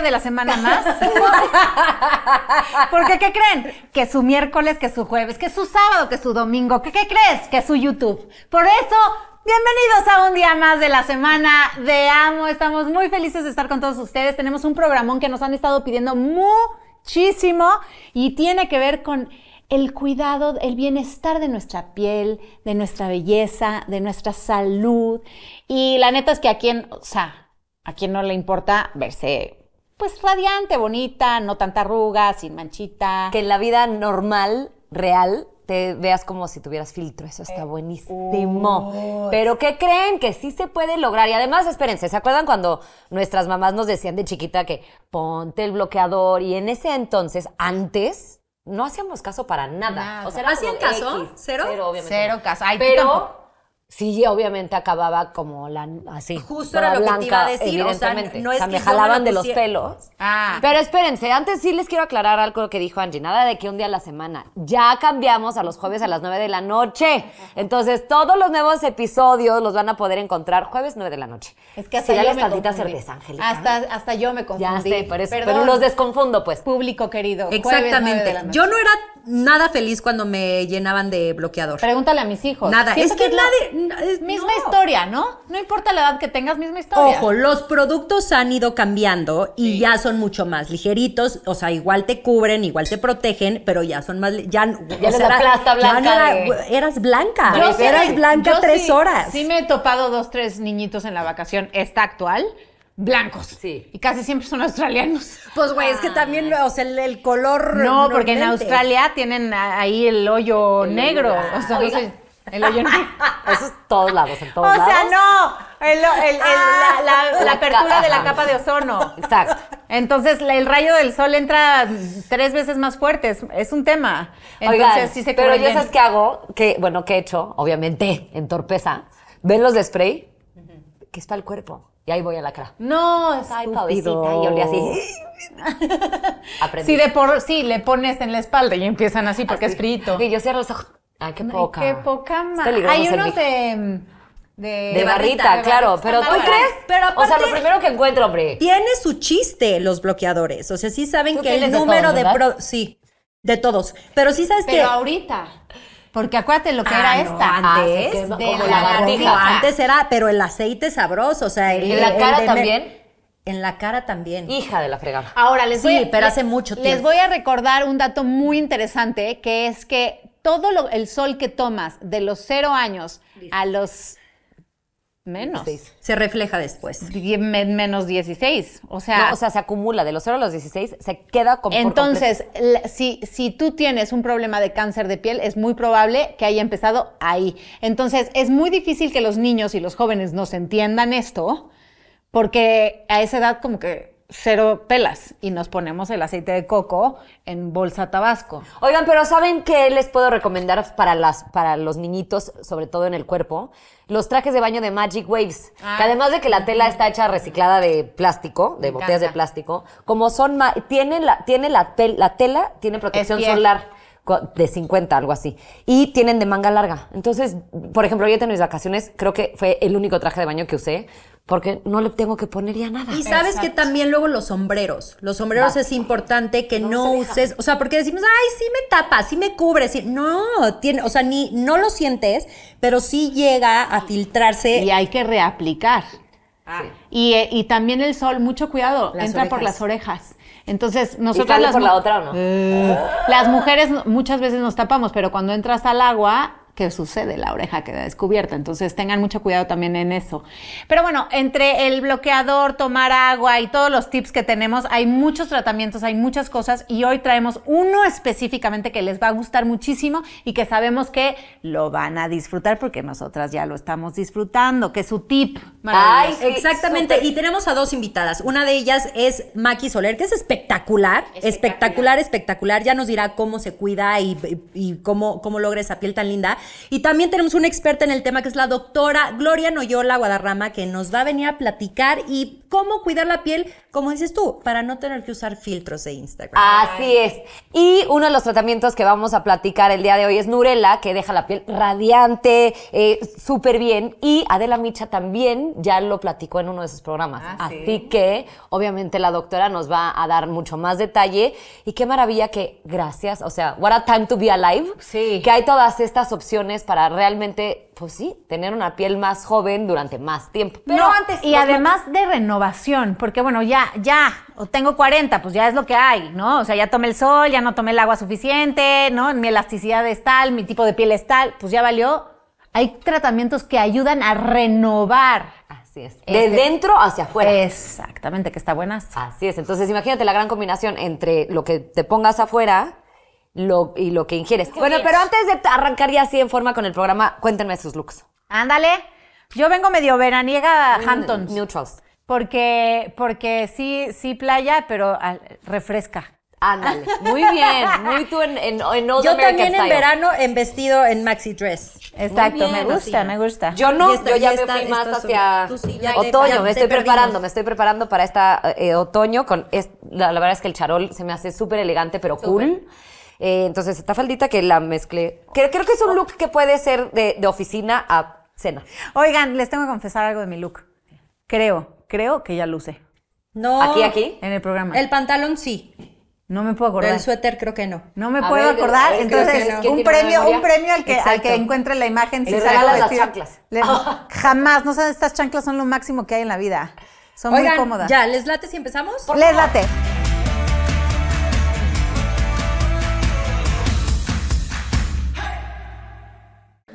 de la semana más. Porque, ¿qué creen? Que su miércoles, que su jueves, que su sábado, que su domingo, ¿qué crees? Que su YouTube. Por eso, Bienvenidos a un día más de la semana de Amo. Estamos muy felices de estar con todos ustedes. Tenemos un programón que nos han estado pidiendo muchísimo y tiene que ver con el cuidado, el bienestar de nuestra piel, de nuestra belleza, de nuestra salud. Y la neta es que a quien, o sea, a quien no le importa verse pues radiante, bonita, no tanta arruga, sin manchita. Que en la vida normal, real, te veas como si tuvieras filtro. Eso está eh, buenísimo. Pero ¿qué creen? Que sí se puede lograr. Y además, espérense, ¿se acuerdan cuando nuestras mamás nos decían de chiquita que ponte el bloqueador? Y en ese entonces, antes, no hacíamos caso para nada. O sea, ¿Hacían caso? ¿Cero? Cero, obviamente. Cero caso. Pero Sí, obviamente acababa como la así. Justo era lo que te iba a decir. O sea, no es me jalaban de los pelos. Ah. Pero espérense, antes sí les quiero aclarar algo que dijo Angie. Nada de que un día a la semana. Ya cambiamos a los jueves a las nueve de la noche. Entonces, todos los nuevos episodios los van a poder encontrar jueves nueve de la noche. Es que hasta sí, yo me cervezas, Hasta, hasta yo me confundí. Ya sé, pero, pero los desconfundo, pues. Público querido. Exactamente. Yo no era nada feliz cuando me llenaban de bloqueador. Pregúntale a mis hijos. Nada. Es que, que nadie misma historia, ¿no? No importa la edad que tengas, misma historia. Ojo, los productos han ido cambiando y ya son mucho más ligeritos, o sea, igual te cubren, igual te protegen, pero ya son más... Ya, blanca. no Eras blanca, eras blanca tres horas. Sí me he topado dos, tres niñitos en la vacación, esta actual, blancos. Sí. Y casi siempre son australianos. Pues, güey, es que también, o sea, el, color. No, porque en Australia tienen ahí el hoyo negro. O sea, ah, eso es todos lados, en todos lados. O sea, no. Ah, la, apertura de la capa de ozono. Exacto. Entonces, el rayo del sol entra tres veces más fuerte. Es, un tema. Entonces, Oigan, sí se Pero yo, ¿sabes qué hago? Que, bueno, ¿qué he hecho? Obviamente, en torpeza. ¿Ven los de spray? Que es el cuerpo. Y ahí voy a la cara. No, es Ay, pobrecita. Y olía así. Aprendí. sí le pones en la espalda y empiezan así porque es frito. Y yo cierro los ojos qué poca. qué poca Hay unos de... De, barrita, claro. pero ¿tú crees? o sea, lo primero que encuentro, hombre. Tiene su chiste los bloqueadores. O sea, sí saben que el número de, sí, de todos. Pero sí sabes que. Pero ahorita. Porque acuérdate lo que ah, era esta. Antes, ah, de la, Antes era, pero el aceite sabroso. O sea, ¿En la cara también? En la cara también. Hija de la fregada. Ahora les voy Sí, pero hace mucho tiempo. Les voy a recordar un dato muy interesante, que es que todo el sol que tomas de los cero años a los menos. Se refleja después. menos 16. O sea. o sea, se acumula de los 0 a los 16, se queda como. Entonces, si, si tú tienes un problema de cáncer de piel, es muy probable que haya empezado ahí. Entonces, es muy difícil que los niños y los jóvenes nos entiendan esto, porque a esa edad, como que cero pelas y nos ponemos el aceite de coco en bolsa tabasco. Oigan, pero ¿saben qué les puedo recomendar para, las, para los niñitos, sobre todo en el cuerpo? Los trajes de baño de Magic Waves. Ah. que además de que la tela está hecha reciclada de plástico, de botellas de plástico, como son, tienen la, tiene la, tela, tiene protección solar de 50, algo así. Y tienen de manga larga. Entonces, por ejemplo, yo en mis vacaciones creo que fue el único traje de baño que usé porque no le tengo que poner ya nada. Y sabes que también luego los sombreros, los sombreros es importante que no, uses, o sea, porque decimos, ay, sí me tapa, sí me cubre, no, tiene, o sea, ni no lo sientes, pero sí llega a filtrarse. Y hay que reaplicar. Ah. Eh, y, también el sol, mucho cuidado, entra por las orejas. Entonces, nosotros... las por la otra o no? Eh, las mujeres muchas veces nos tapamos, pero cuando entras al agua que sucede? La oreja queda descubierta. Entonces tengan mucho cuidado también en eso. Pero bueno, entre el bloqueador, tomar agua y todos los tips que tenemos, hay muchos tratamientos, hay muchas cosas y hoy traemos uno específicamente que les va a gustar muchísimo y que sabemos que lo van a disfrutar porque nosotras ya lo estamos disfrutando, que es su tip. Ay, exactamente. Y tenemos a dos invitadas. Una de ellas es Maki Soler, que es espectacular, espectacular, espectacular. Ya nos dirá cómo se cuida y, cómo, cómo logra esa piel tan linda. Y también tenemos una experta en el tema que es la doctora Gloria Noyola Guadarrama, que nos va a venir a platicar y cómo cuidar la piel como dices tú, para no tener que usar filtros de Instagram. Así es. Y uno de los tratamientos que vamos a platicar el día de hoy es Nurela, que deja la piel radiante, eh, súper bien. Y Adela Micha también ya lo platicó en uno de sus programas. Ah, Así que, obviamente, la doctora nos va a dar mucho más detalle. Y qué maravilla que, gracias, o sea, what a time to be alive. Sí. Que hay todas estas opciones para realmente pues sí, tener una piel más joven durante más tiempo. Pero antes. Y además de renovación, porque bueno, ya, ya, tengo 40, pues ya es lo que hay, ¿no? O sea, ya tomé el sol, ya no tomé el agua suficiente, ¿no? Mi elasticidad es tal, mi tipo de piel es tal, pues ya valió. Hay tratamientos que ayudan a renovar. Así es. De este, dentro hacia afuera. Exactamente, que está buena. Así es. Entonces, imagínate la gran combinación entre lo que te pongas afuera lo, y lo que ingieres. Bueno, pero antes de arrancar ya así en forma con el programa, cuéntenme sus looks. Ándale. Yo vengo medio veraniega a Hamptons. Neutrals. Porque, porque sí, sí playa, pero refresca. Ándale. Muy bien. Muy tú en, en, Yo también en verano en vestido en maxi dress. Exacto, me pues gusta, me gusta. Yo no, yo ya me fui más hacia otoño. me estoy preparando, me estoy preparando para esta eh, eh, otoño. Con la, verdad es que el charol se me hace súper elegante, pero cool. Eh, entonces, esta faldita que la mezclé. Creo, que es un look que puede ser de, oficina a cena. Oigan, les tengo que confesar algo de mi look. Creo, creo que ya luce. No. ¿Aquí, aquí? En el programa. El pantalón sí. No me puedo acordar. el suéter creo que no. No me puedo acordar. Entonces, un premio, un premio al que, al que encuentre la imagen. Se sale las chanclas. jamás, no sabes, estas chanclas son lo máximo que hay en la vida. Son muy cómodas. Ya, ¿les late si empezamos? les late.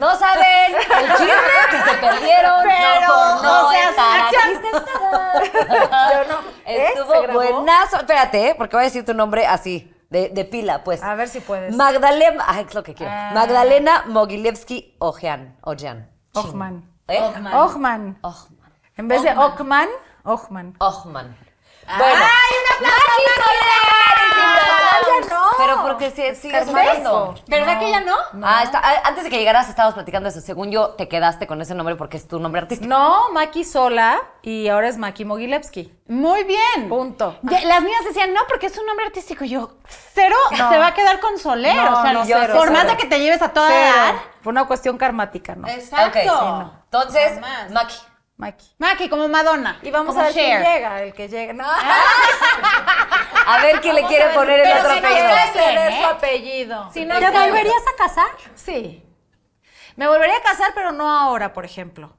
No saben el chisme que se perdieron. Pero, no, por no, Pero Yo no. ¿eh? Estuvo buenazo. Espérate, ¿eh? porque voy a decir tu nombre así. De, de, pila, pues. A ver si puedes. Magdalena, ah, es lo que quiero. Ah. Magdalena Mogilevsky Ojean. Ojean. Ochman. ¿Eh? Ochman. Ochman. En vez de Ochman, Ochman. Ochman. Bueno. ¡Ay, una pero porque si, Es ¿Verdad que ya no? Ah, antes de que llegaras estábamos platicando eso. Según yo, te quedaste con ese nombre porque es tu nombre artístico. No, Maki sola y ahora es Maki Mogilevsky. Muy bien. Punto. las niñas decían, no, porque es un nombre artístico. yo, cero se va a quedar con Soler. o sea, no, por más de que te lleves a toda edad. Fue una cuestión karmática, ¿no? Exacto. Entonces, Maki. Maki, como Madonna. Y vamos a ver quién llega, el que llegue. No. Ah. a ver quién le quiere poner el ¿eh? otro apellido. Si ¿Te volverías a casar? Sí. Me volvería a casar, pero no ahora, por ejemplo.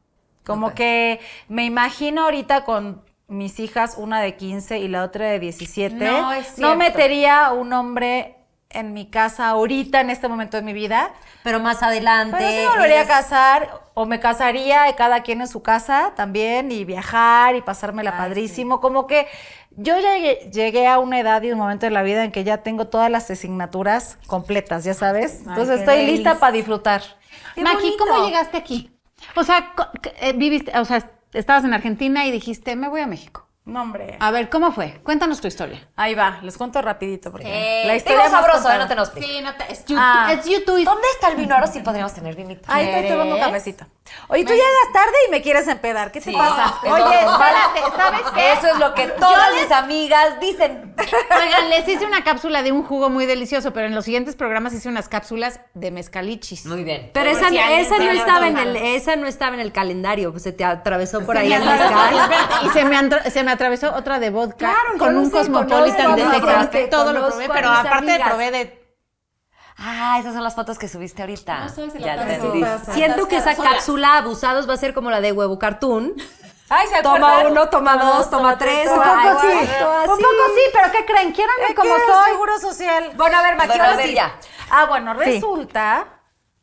Como que me imagino ahorita con mis hijas, una de 15 y la otra de 17. No, es cierto. No metería un hombre en mi casa ahorita, en este momento de mi vida. Pero más adelante. yo volvería a casar o me casaría cada quien en su casa también y viajar y pasármela padrísimo. Como que yo ya llegué, a una edad y un momento de la vida en que ya tengo todas las asignaturas completas, ya sabes. Entonces estoy lista para disfrutar. Maki, ¿cómo llegaste aquí? O sea, eh, viviste, o sea, estabas en Argentina y dijiste, me voy a México. No, hombre. A ver, ¿cómo fue? Cuéntanos tu historia. Ahí va, les cuento rapidito porque la historia es sabroso, ¿eh? no te nos Sí, no te, es, YouTube, ah. es YouTube. ¿Dónde está el vino? Ahora sí podríamos tener vinito. Ahí estoy tomando un cafecito. Oye, tú llegas tarde y me quieres empedar. ¿Qué te pasa? Oye, ¿sabes qué? Eso es lo que todas las mis amigas dicen. Oigan, les hice una cápsula de un jugo muy delicioso, pero en los siguientes programas hice unas cápsulas de mezcalichis. Muy bien. Pero, esa, no estaba en el, calendario, se te atravesó por ahí el y se me, se me atravesó otra de vodka con un Cosmopolitan de Todo lo probé, pero aparte probé de... Ah, esas son las fotos que subiste ahorita. ya Siento que esa cápsula abusados va a ser como la de huevo cartoon. Ay, ¿se toma uno, toma dos, toma, tres. Un poco sí. un poco sí, pero ¿qué creen? Quieranme como soy. Seguro social. Bueno, a ver, ya. Ah, bueno, resulta.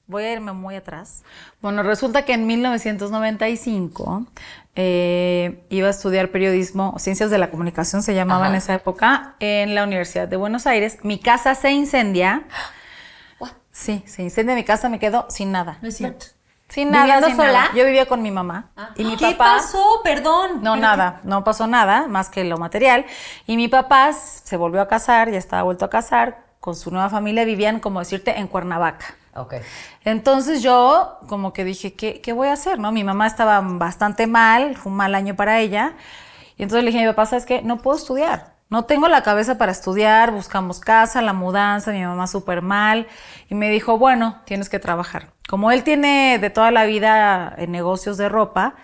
Voy a irme muy atrás. Bueno, resulta que en 1995 eh, iba a estudiar periodismo, o ciencias de la comunicación se llamaba en esa época, en la Universidad de Buenos Aires. Mi casa se incendia. Sí, se incendia mi casa, me quedo sin nada. No es cierto. Sin nada, sin sola? Yo vivía con mi mamá ah. y ¿Qué pasó? Perdón. No, nada, no pasó nada más que lo material. Y mi papá se volvió a casar, ya estaba vuelto a casar con su nueva familia, vivían como decirte en Cuernavaca. Entonces yo como que dije, ¿qué, voy a hacer? ¿No? Mi mamá estaba bastante mal, fue un mal año para ella. Y entonces le dije a mi papá, ¿sabes qué? No puedo estudiar. No tengo la cabeza para estudiar, buscamos casa, la mudanza, mi mamá súper mal. Y me dijo, bueno, tienes que trabajar. Como él tiene de toda la vida en negocios de ropa,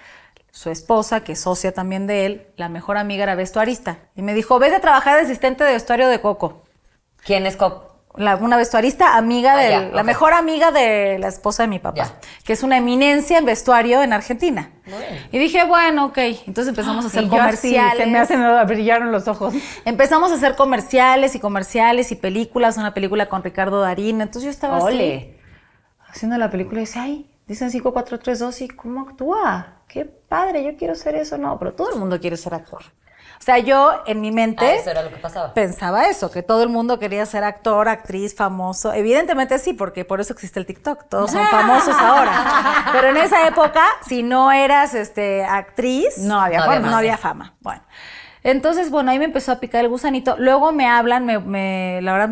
su esposa, que es socia también de él, la mejor amiga era vestuarista. Y me dijo, ves a trabajar de asistente de vestuario de Coco. ¿Quién es Coco? una vestuarista amiga ah, de la mejor amiga de la esposa de mi papá, que es una eminencia en vestuario en Argentina. Y dije, bueno, ok. Entonces empezamos a ah, hacer comerciales. se me hacen brillaron los ojos. Empezamos a hacer comerciales y comerciales y películas, una película con Ricardo Darín. Entonces yo estaba así haciendo la película y dice, ay, dicen 5, 4, y cómo actúa. Qué padre, yo quiero ser eso. No, pero todo el mundo quiere ser actor. O sea, yo en mi mente ah, pensaba eso, que todo el mundo quería ser actor, actriz, famoso. Evidentemente sí, porque por eso existe el TikTok, todos son famosos ahora. Pero en esa época, si no eras este, actriz, no había, fama, no había fama. Bueno. Entonces, bueno, ahí me empezó a picar el gusanito. Luego me hablan, me, me, la verdad,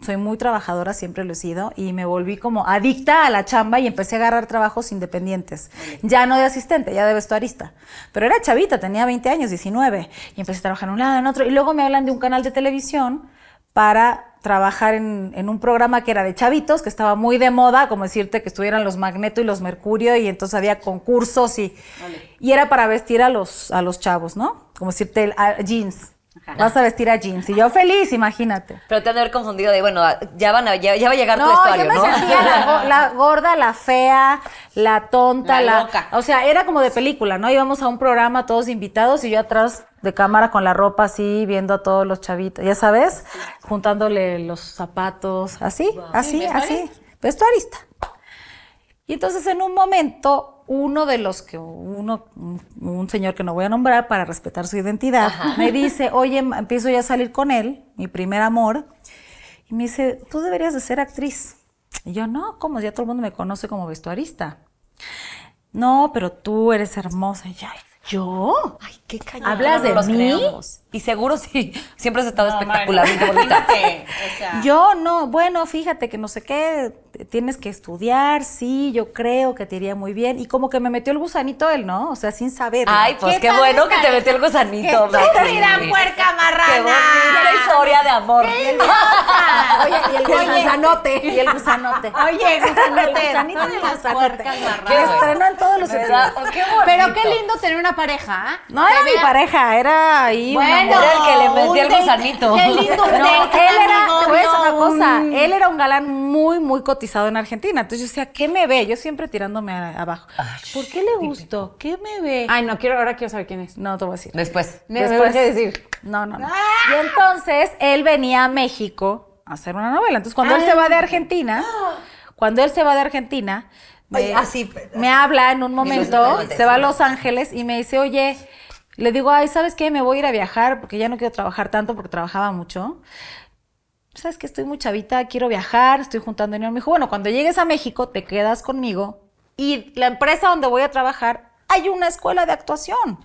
soy muy trabajadora, siempre lo he sido, y me volví como adicta a la chamba y empecé a agarrar trabajos independientes. Ya no de asistente, ya de vestuarista. Pero era chavita, tenía 20 años, 19, y empecé a trabajar en un lado, en otro, y luego me hablan de un canal de televisión para trabajar en, en, un programa que era de chavitos, que estaba muy de moda, como decirte que estuvieran los Magneto y los Mercurio, y entonces había concursos y, y era para vestir a los, a los chavos, ¿no? Como decirte jeans. Vas a vestir a jeans. Y yo feliz, imagínate. Pero te han de haber confundido de, bueno, ya, van a, ya, va a llegar no, tu ¿no? la, gorda, la fea, la tonta, la, loca. O sea, era como de película, ¿no? Íbamos a un programa todos invitados y yo atrás de cámara con la ropa así, viendo a todos los chavitos, ya sabes, juntándole los zapatos, así, ¿Así? así, así. Vestuarista. Y entonces en un momento uno de los que uno un señor que no voy a nombrar para respetar su identidad me dice oye empiezo ya a salir con él mi primer amor y me dice tú deberías de ser actriz y yo no como ya todo el mundo me conoce como vestuarista no pero tú eres hermosa y yo yo ay qué callado, hablas de mí y seguro sí, siempre has estado no, espectacular. bonita. O Yo no, bueno, fíjate que no sé qué, tienes que estudiar, sí, yo creo que te iría muy bien. Y como que me metió el gusanito él, ¿no? O sea, sin saber. Ay, pues qué, bueno que te metió el gusanito. ¡Qué vida puerca marrana! ¡Qué bonita historia de amor! ¡Qué Oye, y el gusanote. Y el gusanote. Oye, el gusanote. El gusanito y el gusanote. Que estrenan todos los qué Pero qué lindo tener una pareja, ¿ah? No era mi pareja, era ahí era el que le metía el gusanito. Qué lindo. él era, cosa, él era un galán muy, muy cotizado en Argentina. Entonces yo decía, ¿qué me ve? Yo siempre tirándome abajo. ¿Por qué le gustó? ¿Qué me ve? Ay, no, quiero, ahora quiero saber quién es. No, te voy a decir. Después. Después. ¿Qué decir? No, no, ah. Y entonces él venía a México a hacer una novela. Entonces cuando él se va de ah. Argentina, cuando él se va de Argentina, me, así, me habla en un momento, se va a Los Ángeles y me dice, oye, le digo, ay, ¿sabes qué? Me voy a ir a viajar porque ya no quiero trabajar tanto porque trabajaba mucho. ¿Sabes que Estoy muy chavita, quiero viajar, estoy juntando dinero. Me dijo, bueno, cuando llegues a México te quedas conmigo y la empresa donde voy a trabajar hay una escuela de actuación.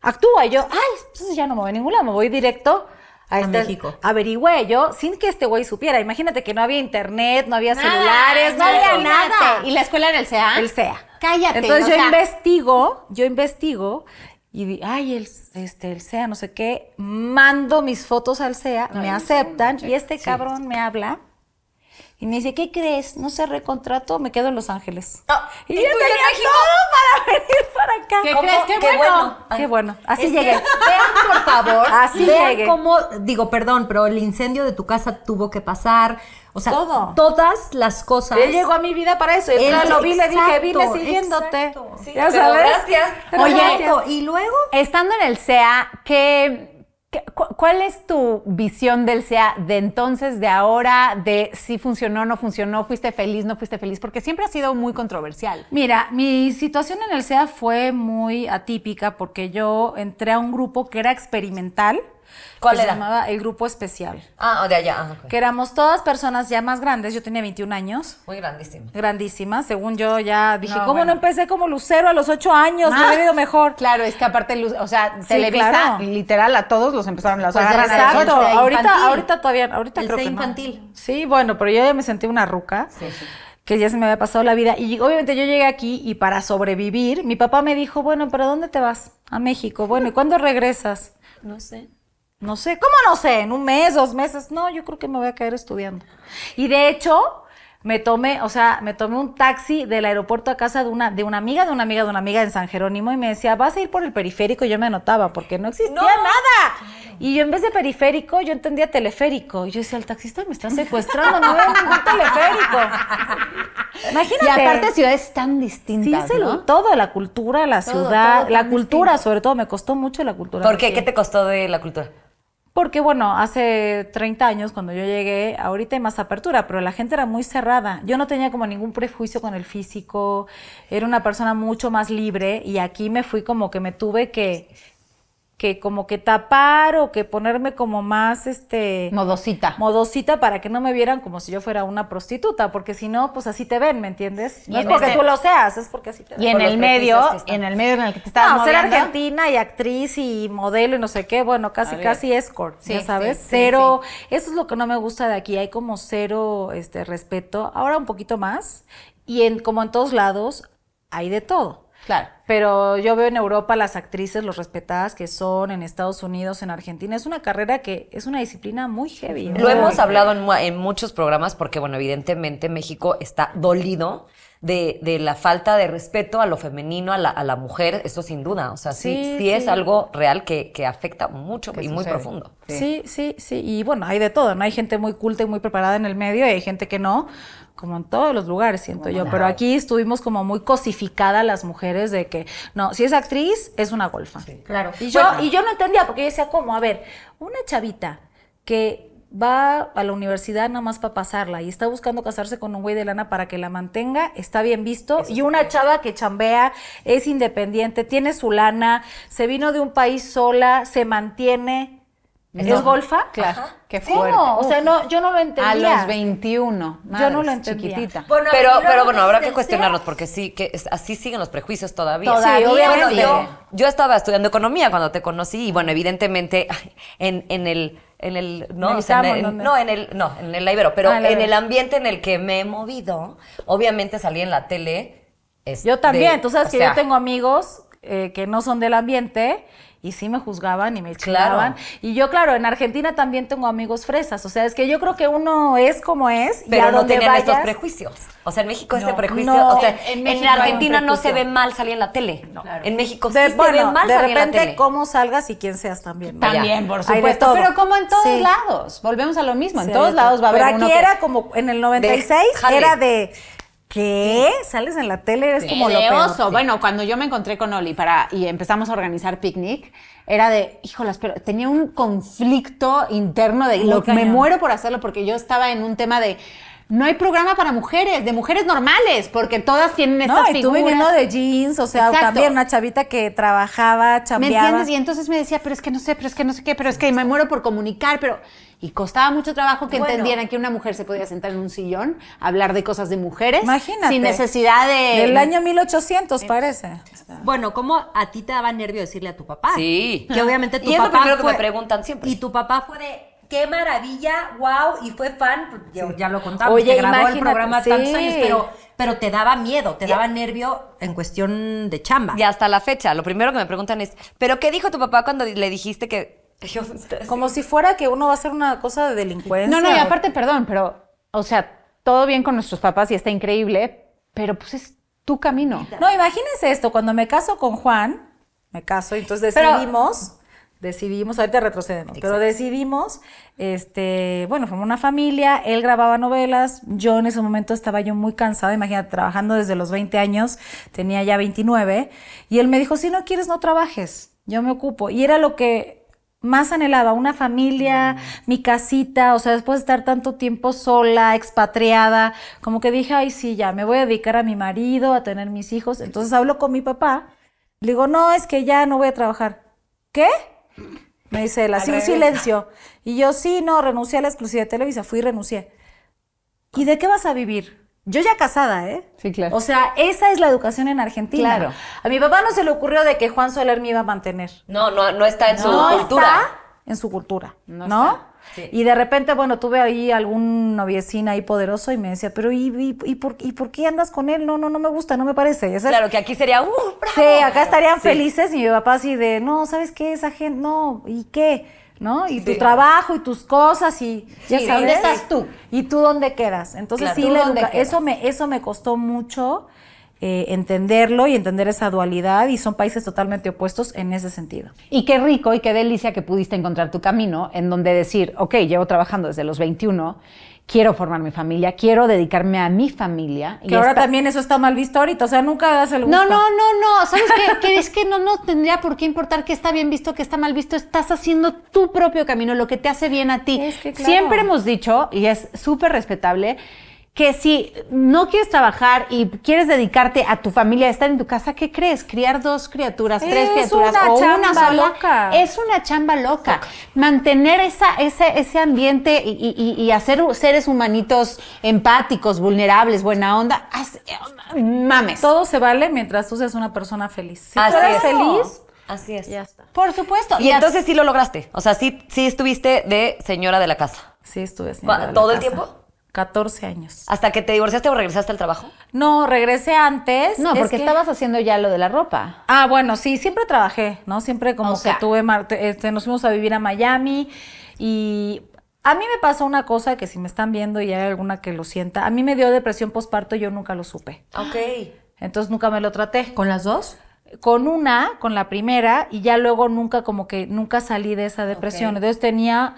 Actúa. Y yo, ay, entonces ya no me voy a ningún lado, me voy directo a, este, México. Averigüe yo sin que este güey supiera. Imagínate que no había internet, no había celulares, no había nada. ¿Y la escuela era el CEA? El CEA. Cállate. Entonces yo investigo, yo investigo y di, ay, el, este, el SEA, no sé qué, mando mis fotos al SEA, me aceptan y este cabrón me habla. Y me dice, ¿qué crees? No se recontrató, me quedo en Los Ángeles. y, yo tenía todo para venir para acá. ¿Qué crees? ¡Qué, bueno! ¡Qué bueno! Así este, llegué. vean, por favor, Así vean llegué. cómo, digo, perdón, pero el incendio de tu casa tuvo que pasar, o sea, todas las cosas. Él llegó a mi vida para eso. Él, lo vi, le dije, vine siguiéndote. ya Gracias. Oye, y luego. Estando en el SEA, ¿qué, ¿Cuál es tu visión del SEA de entonces, de ahora, de si funcionó, no funcionó, fuiste feliz, no fuiste feliz? Porque siempre ha sido muy controversial. Mira, mi situación en el SEA fue muy atípica porque yo entré a un grupo que era experimental, ¿Cuál era? llamaba El Grupo Especial. Ah, de allá. Ah, que éramos todas personas ya más grandes. Yo tenía 21 años. Muy grandísima. Grandísima. Según yo ya dije, ¿cómo no empecé como Lucero a los 8 años? me ah, hubiera ido mejor. Claro, es que aparte, o sea, se Televisa, literal, a todos los empezaron las pues a Ahorita, todavía, ahorita el creo infantil. Sí, bueno, pero yo ya me sentí una ruca. Sí, sí que ya se me había pasado la vida. Y obviamente yo llegué aquí y para sobrevivir, mi papá me dijo, bueno, pero ¿dónde te vas? A México. Bueno, ¿y cuándo regresas? No sé. No sé, ¿cómo no sé? En un mes, dos meses. No, yo creo que me voy a caer estudiando. Y de hecho, me tomé, o sea, me tomé un taxi del aeropuerto a casa de una, de una amiga, de una amiga, de una amiga en San Jerónimo y me decía, vas a ir por el periférico. Y yo me anotaba porque no existía nada. Y yo en vez de periférico, yo entendía teleférico. Y yo decía, el taxista me está secuestrando, no veo ningún teleférico. Imagínate. Y aparte ciudades tan distintas, sí, todo, la cultura, la ciudad, la cultura sobre todo, me costó mucho la cultura. ¿Por qué? ¿Qué te costó de la cultura? Porque bueno, hace 30 años cuando yo llegué, ahorita hay más apertura, pero la gente era muy cerrada. Yo no tenía como ningún prejuicio con el físico, era una persona mucho más libre y aquí me fui como que me tuve que, que como que tapar o que ponerme como más este modosita. Modosita para que no me vieran como si yo fuera una prostituta, porque si no, pues así te ven, ¿me entiendes? No es porque tú lo seas, es porque así te ven. Y en el medio, en el medio en el que te estabas No, ser argentina y actriz y modelo y no sé qué, bueno, casi casi escort, ya sabes, cero, eso es lo que no me gusta de aquí, hay como cero este respeto, ahora un poquito más y en como en todos lados hay de todo. Claro. Pero yo veo en Europa las actrices, los respetadas que son, en Estados Unidos, en Argentina. Es una carrera que es una disciplina muy heavy. Lo hemos hablado en, muchos programas porque, bueno, evidentemente México está dolido de, de la falta de respeto a lo femenino, a la, mujer. Eso sin duda. O sea, sí, sí, es algo real que, afecta mucho y muy profundo. Sí. sí, sí, Y bueno, hay de todo, ¿no? Hay gente muy culta y muy preparada en el medio y hay gente que no como en todos los lugares, siento yo, pero aquí estuvimos como muy cosificadas las mujeres de que, no, si es actriz, es una golfa. claro. Y yo, y yo no entendía, porque yo decía, ¿cómo? A ver, una chavita que va a la universidad nada más para pasarla y está buscando casarse con un güey de lana para que la mantenga, está bien visto. y una chava que chambea, es independiente, tiene su lana, se vino de un país sola, se mantiene. ¿Es, golfa? Claro. Qué ¿Cómo? O sea, no, yo no lo entendía. A los 21, yo no lo entendía. pero, pero bueno, habrá que cuestionarnos porque sí, que así siguen los prejuicios todavía. Todavía. Sí, yo, estaba estudiando economía cuando te conocí y bueno, evidentemente en, en el en el no, en el, no en el no en el Ibero, pero ah, en, el ambiente en el que me he movido, obviamente salí en la tele. Este, yo también, tú sabes que yo tengo amigos eh, que no son del ambiente y sí me juzgaban y me chingaban. Y yo, claro, en Argentina también tengo amigos fresas. O sea, es que yo creo que uno es como es. Pero no donde tenían estos prejuicios. O sea, en México este prejuicio. en, Argentina no se ve mal salir en la tele. No. En México sí se ve mal de repente, cómo salgas y quién seas también. También, por supuesto. Pero como en todos lados. Volvemos a lo mismo. en todos lados va a haber Pero aquí era como en el 96, era de ¿Qué? ¿Sales en la tele? Eres como lo peor, Bueno, cuando yo me encontré con Oli para, y empezamos a organizar picnic, era de, híjolas, pero tenía un conflicto interno de, lo, me muero por hacerlo porque yo estaba en un tema de, no hay programa para mujeres, de mujeres normales, porque todas tienen estas no, y tú uno de jeans, o sea, también una chavita que trabajaba, chambeaba. ¿Me entiendes? Y entonces me decía, pero es que no sé, pero es que no sé qué, pero es que me muero por comunicar, pero... Y costaba mucho trabajo que entendieran que una mujer se podía sentar en un sillón, hablar de cosas de mujeres. Imagínate. Sin necesidad de... Del año 1800, parece. Bueno, ¿cómo a ti te daba nervio decirle a tu papá? Sí. Que obviamente tu papá me preguntan siempre. Y tu papá fue de qué maravilla, wow, y fue fan, pues, ya, lo contamos, Oye, grabó el programa tantos años, pero, pero te daba miedo, te daba nervio en cuestión de chamba. Y hasta la fecha, lo primero que me preguntan es, ¿pero qué dijo tu papá cuando le dijiste que... como si fuera que uno va a hacer una cosa de delincuencia. No, no, y aparte, perdón, pero, o sea, todo bien con nuestros papás y está increíble, pero pues es tu camino. No, imagínense esto, cuando me caso con Juan, me caso, entonces decidimos decidimos, ahorita retrocedemos, pero decidimos, este, bueno, formó una familia, él grababa novelas, yo en ese momento estaba yo muy cansada, imagínate, trabajando desde los 20 años, tenía ya 29, y él me dijo, si no quieres, no trabajes, yo me ocupo. Y era lo que más anhelaba, una familia, mm. mi casita, o sea, después de estar tanto tiempo sola, expatriada, como que dije, ay, sí, ya, me voy a dedicar a mi marido, a tener mis hijos. Entonces hablo con mi papá, le digo, no, es que ya no voy a trabajar. ¿Qué? Me dice él, así un silencio. Y yo, sí, no, renuncié a la exclusividad de Televisa, fui y renuncié. ¿Y de qué vas a vivir? Yo ya casada, ¿eh? Sí, claro. O sea, esa es la educación en Argentina. Claro. A mi papá no se le ocurrió de que Juan Soler me iba a mantener. No, no, no está en su cultura. en su cultura, ¿no? Y de repente, bueno, tuve ahí algún noviecín ahí poderoso y me decía, pero ¿y, y, por, ¿y, por, qué andas con él? No, no, no me gusta, no me parece. claro, que aquí sería, ¡uh, Sí, acá estarían felices y mi papá así de, no, ¿sabes qué? Esa gente, no, ¿y qué? ¿No? Y tu trabajo y tus cosas y ya sabes. ¿Dónde estás tú? ¿Y tú dónde quedas? Entonces sí, eso, me, eso me costó mucho eh, entenderlo y entender esa dualidad y son países totalmente opuestos en ese sentido. Y qué rico y qué delicia que pudiste encontrar tu camino en donde decir, ok, llevo trabajando desde los 21 quiero formar mi familia, quiero dedicarme a mi familia. Que ahora también eso está mal visto ahorita, o sea, nunca das el gusto. No, no, no, no, ¿sabes que es que no nos tendría por qué importar que está bien visto, que está mal visto, estás haciendo tu propio camino, lo que te hace bien a ti. Siempre hemos dicho, y es súper respetable, que si no quieres trabajar y quieres dedicarte a tu familia, estar en tu casa, ¿qué crees? Criar dos criaturas, tres criaturas una chamba loca. es una chamba loca. Mantener esa, ese, ese ambiente y, hacer seres humanitos empáticos, vulnerables, buena onda, mames. Todo se vale mientras tú seas una persona feliz. Si Así es. feliz, Así es. Ya está. Por supuesto. Y entonces sí lo lograste. O sea, sí, estuviste de señora de la casa. Sí, estuve ¿Todo el tiempo? 14 años. ¿Hasta que te divorciaste o regresaste al trabajo? No, regresé antes. No, porque estabas haciendo ya lo de la ropa. Ah, bueno, sí, siempre trabajé, ¿no? Siempre como que tuve, este, nos fuimos a vivir a Miami y a mí me pasó una cosa que si me están viendo y hay alguna que lo sienta, a mí me dio depresión postparto y yo nunca lo supe. Ok. Entonces nunca me lo traté. ¿Con las dos? Con una, con la primera, y ya luego nunca como que nunca salí de esa depresión. Entonces tenía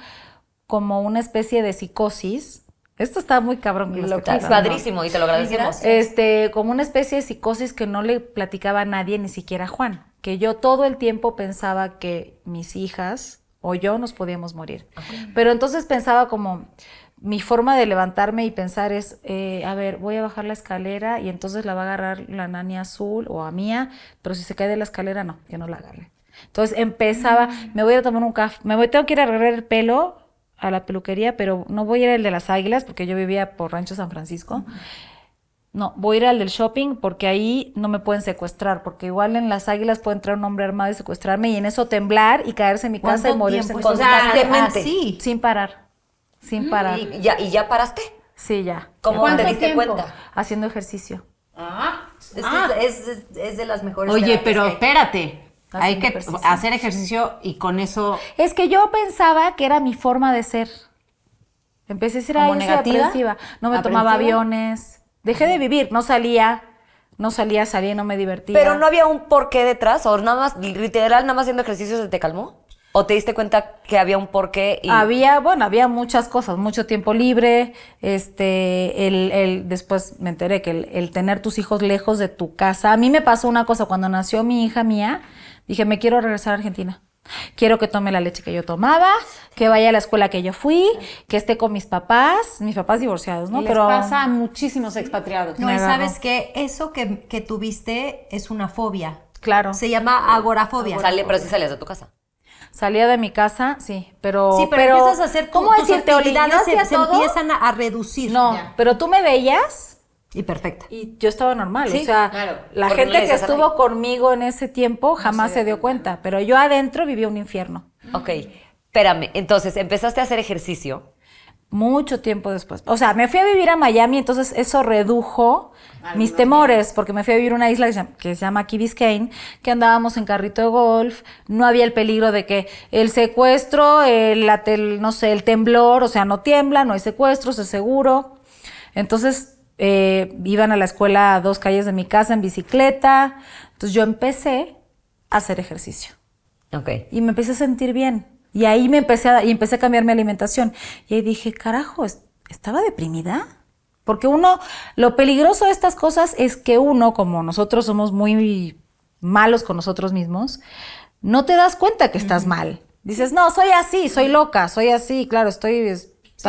como una especie de psicosis esto está muy cabrón. lo está padrísimo y te lo agradecemos. Este, como una especie de psicosis que no le platicaba a nadie, ni siquiera a Juan. Que yo todo el tiempo pensaba que mis hijas o yo nos podíamos morir. Pero entonces pensaba como, mi forma de levantarme y pensar es, eh, a ver, voy a bajar la escalera y entonces la va a agarrar la nani azul o a mía, pero si se cae de la escalera, no, que no la agarre. Entonces empezaba, mm. me voy a tomar un café, me voy, tengo que ir a agarrar el pelo, a la peluquería, pero no voy a ir al de las águilas porque yo vivía por Rancho San Francisco. No, voy a ir al del shopping porque ahí no me pueden secuestrar, porque igual en las águilas puede entrar un hombre armado y secuestrarme y en eso temblar y caerse en mi casa y morirse constantemente. Ah, sí. Sin parar, sin mm, parar. ¿Y ya, paraste? Sí, ya. ¿Cómo te diste cuenta? Haciendo ejercicio. Ah, es, ah. de las mejores. Oye, pero espérate, hay que hacer ejercicio y con eso... Es que yo pensaba que era mi forma de ser. Empecé a ser algo negativa. No me tomaba aviones. Dejé de vivir, no salía. No salía, salía, no me divertía. Pero no había un porqué detrás, o nada más, literal, nada más haciendo ejercicio se te calmó. ¿O te diste cuenta que había un porqué? Y... Había, bueno, había muchas cosas, mucho tiempo libre, este, el, después me enteré que el, tener tus hijos lejos de tu casa. A mí me pasó una cosa, cuando nació mi hija mía, Dije, me quiero regresar a Argentina. Quiero que tome la leche que yo tomaba, que vaya a la escuela que yo fui, que esté con mis papás, mis papás divorciados, ¿no? Les Pero pasa a muchísimos expatriados. No, y sabes que eso que, que, tuviste es una fobia. Claro. Se llama agorafobia. Sale, pero sí salías de tu casa. Salía de mi casa, sí, pero... Sí, pero, empiezas a hacer... ¿Cómo decirte? de se, se, empiezan a, reducir. No, pero tú me veías y perfecta. Y yo estaba normal, o sea, la gente que estuvo conmigo en ese tiempo jamás se, dio cuenta, pero yo adentro vivía un infierno. Ok, espérame, entonces empezaste a hacer ejercicio. Mucho tiempo después. O sea, me fui a vivir a Miami, entonces eso redujo mis temores, porque me fui a vivir a una isla que se, llama, que Key Biscayne, que andábamos en carrito de golf, no había el peligro de que el secuestro, el, el no sé, el temblor, o sea, no tiembla, no hay secuestros, es seguro. Entonces, eh, iban a la escuela a dos calles de mi casa en bicicleta. Entonces yo empecé a hacer ejercicio. Okay. Y me empecé a sentir bien. Y ahí me empecé a, y empecé a cambiar mi alimentación. Y ahí dije, carajo, ¿estaba deprimida? Porque uno, lo peligroso de estas cosas es que uno, como nosotros somos muy malos con nosotros mismos, no te das cuenta que estás mal. Dices, no, soy así, soy loca, soy así, claro, estoy,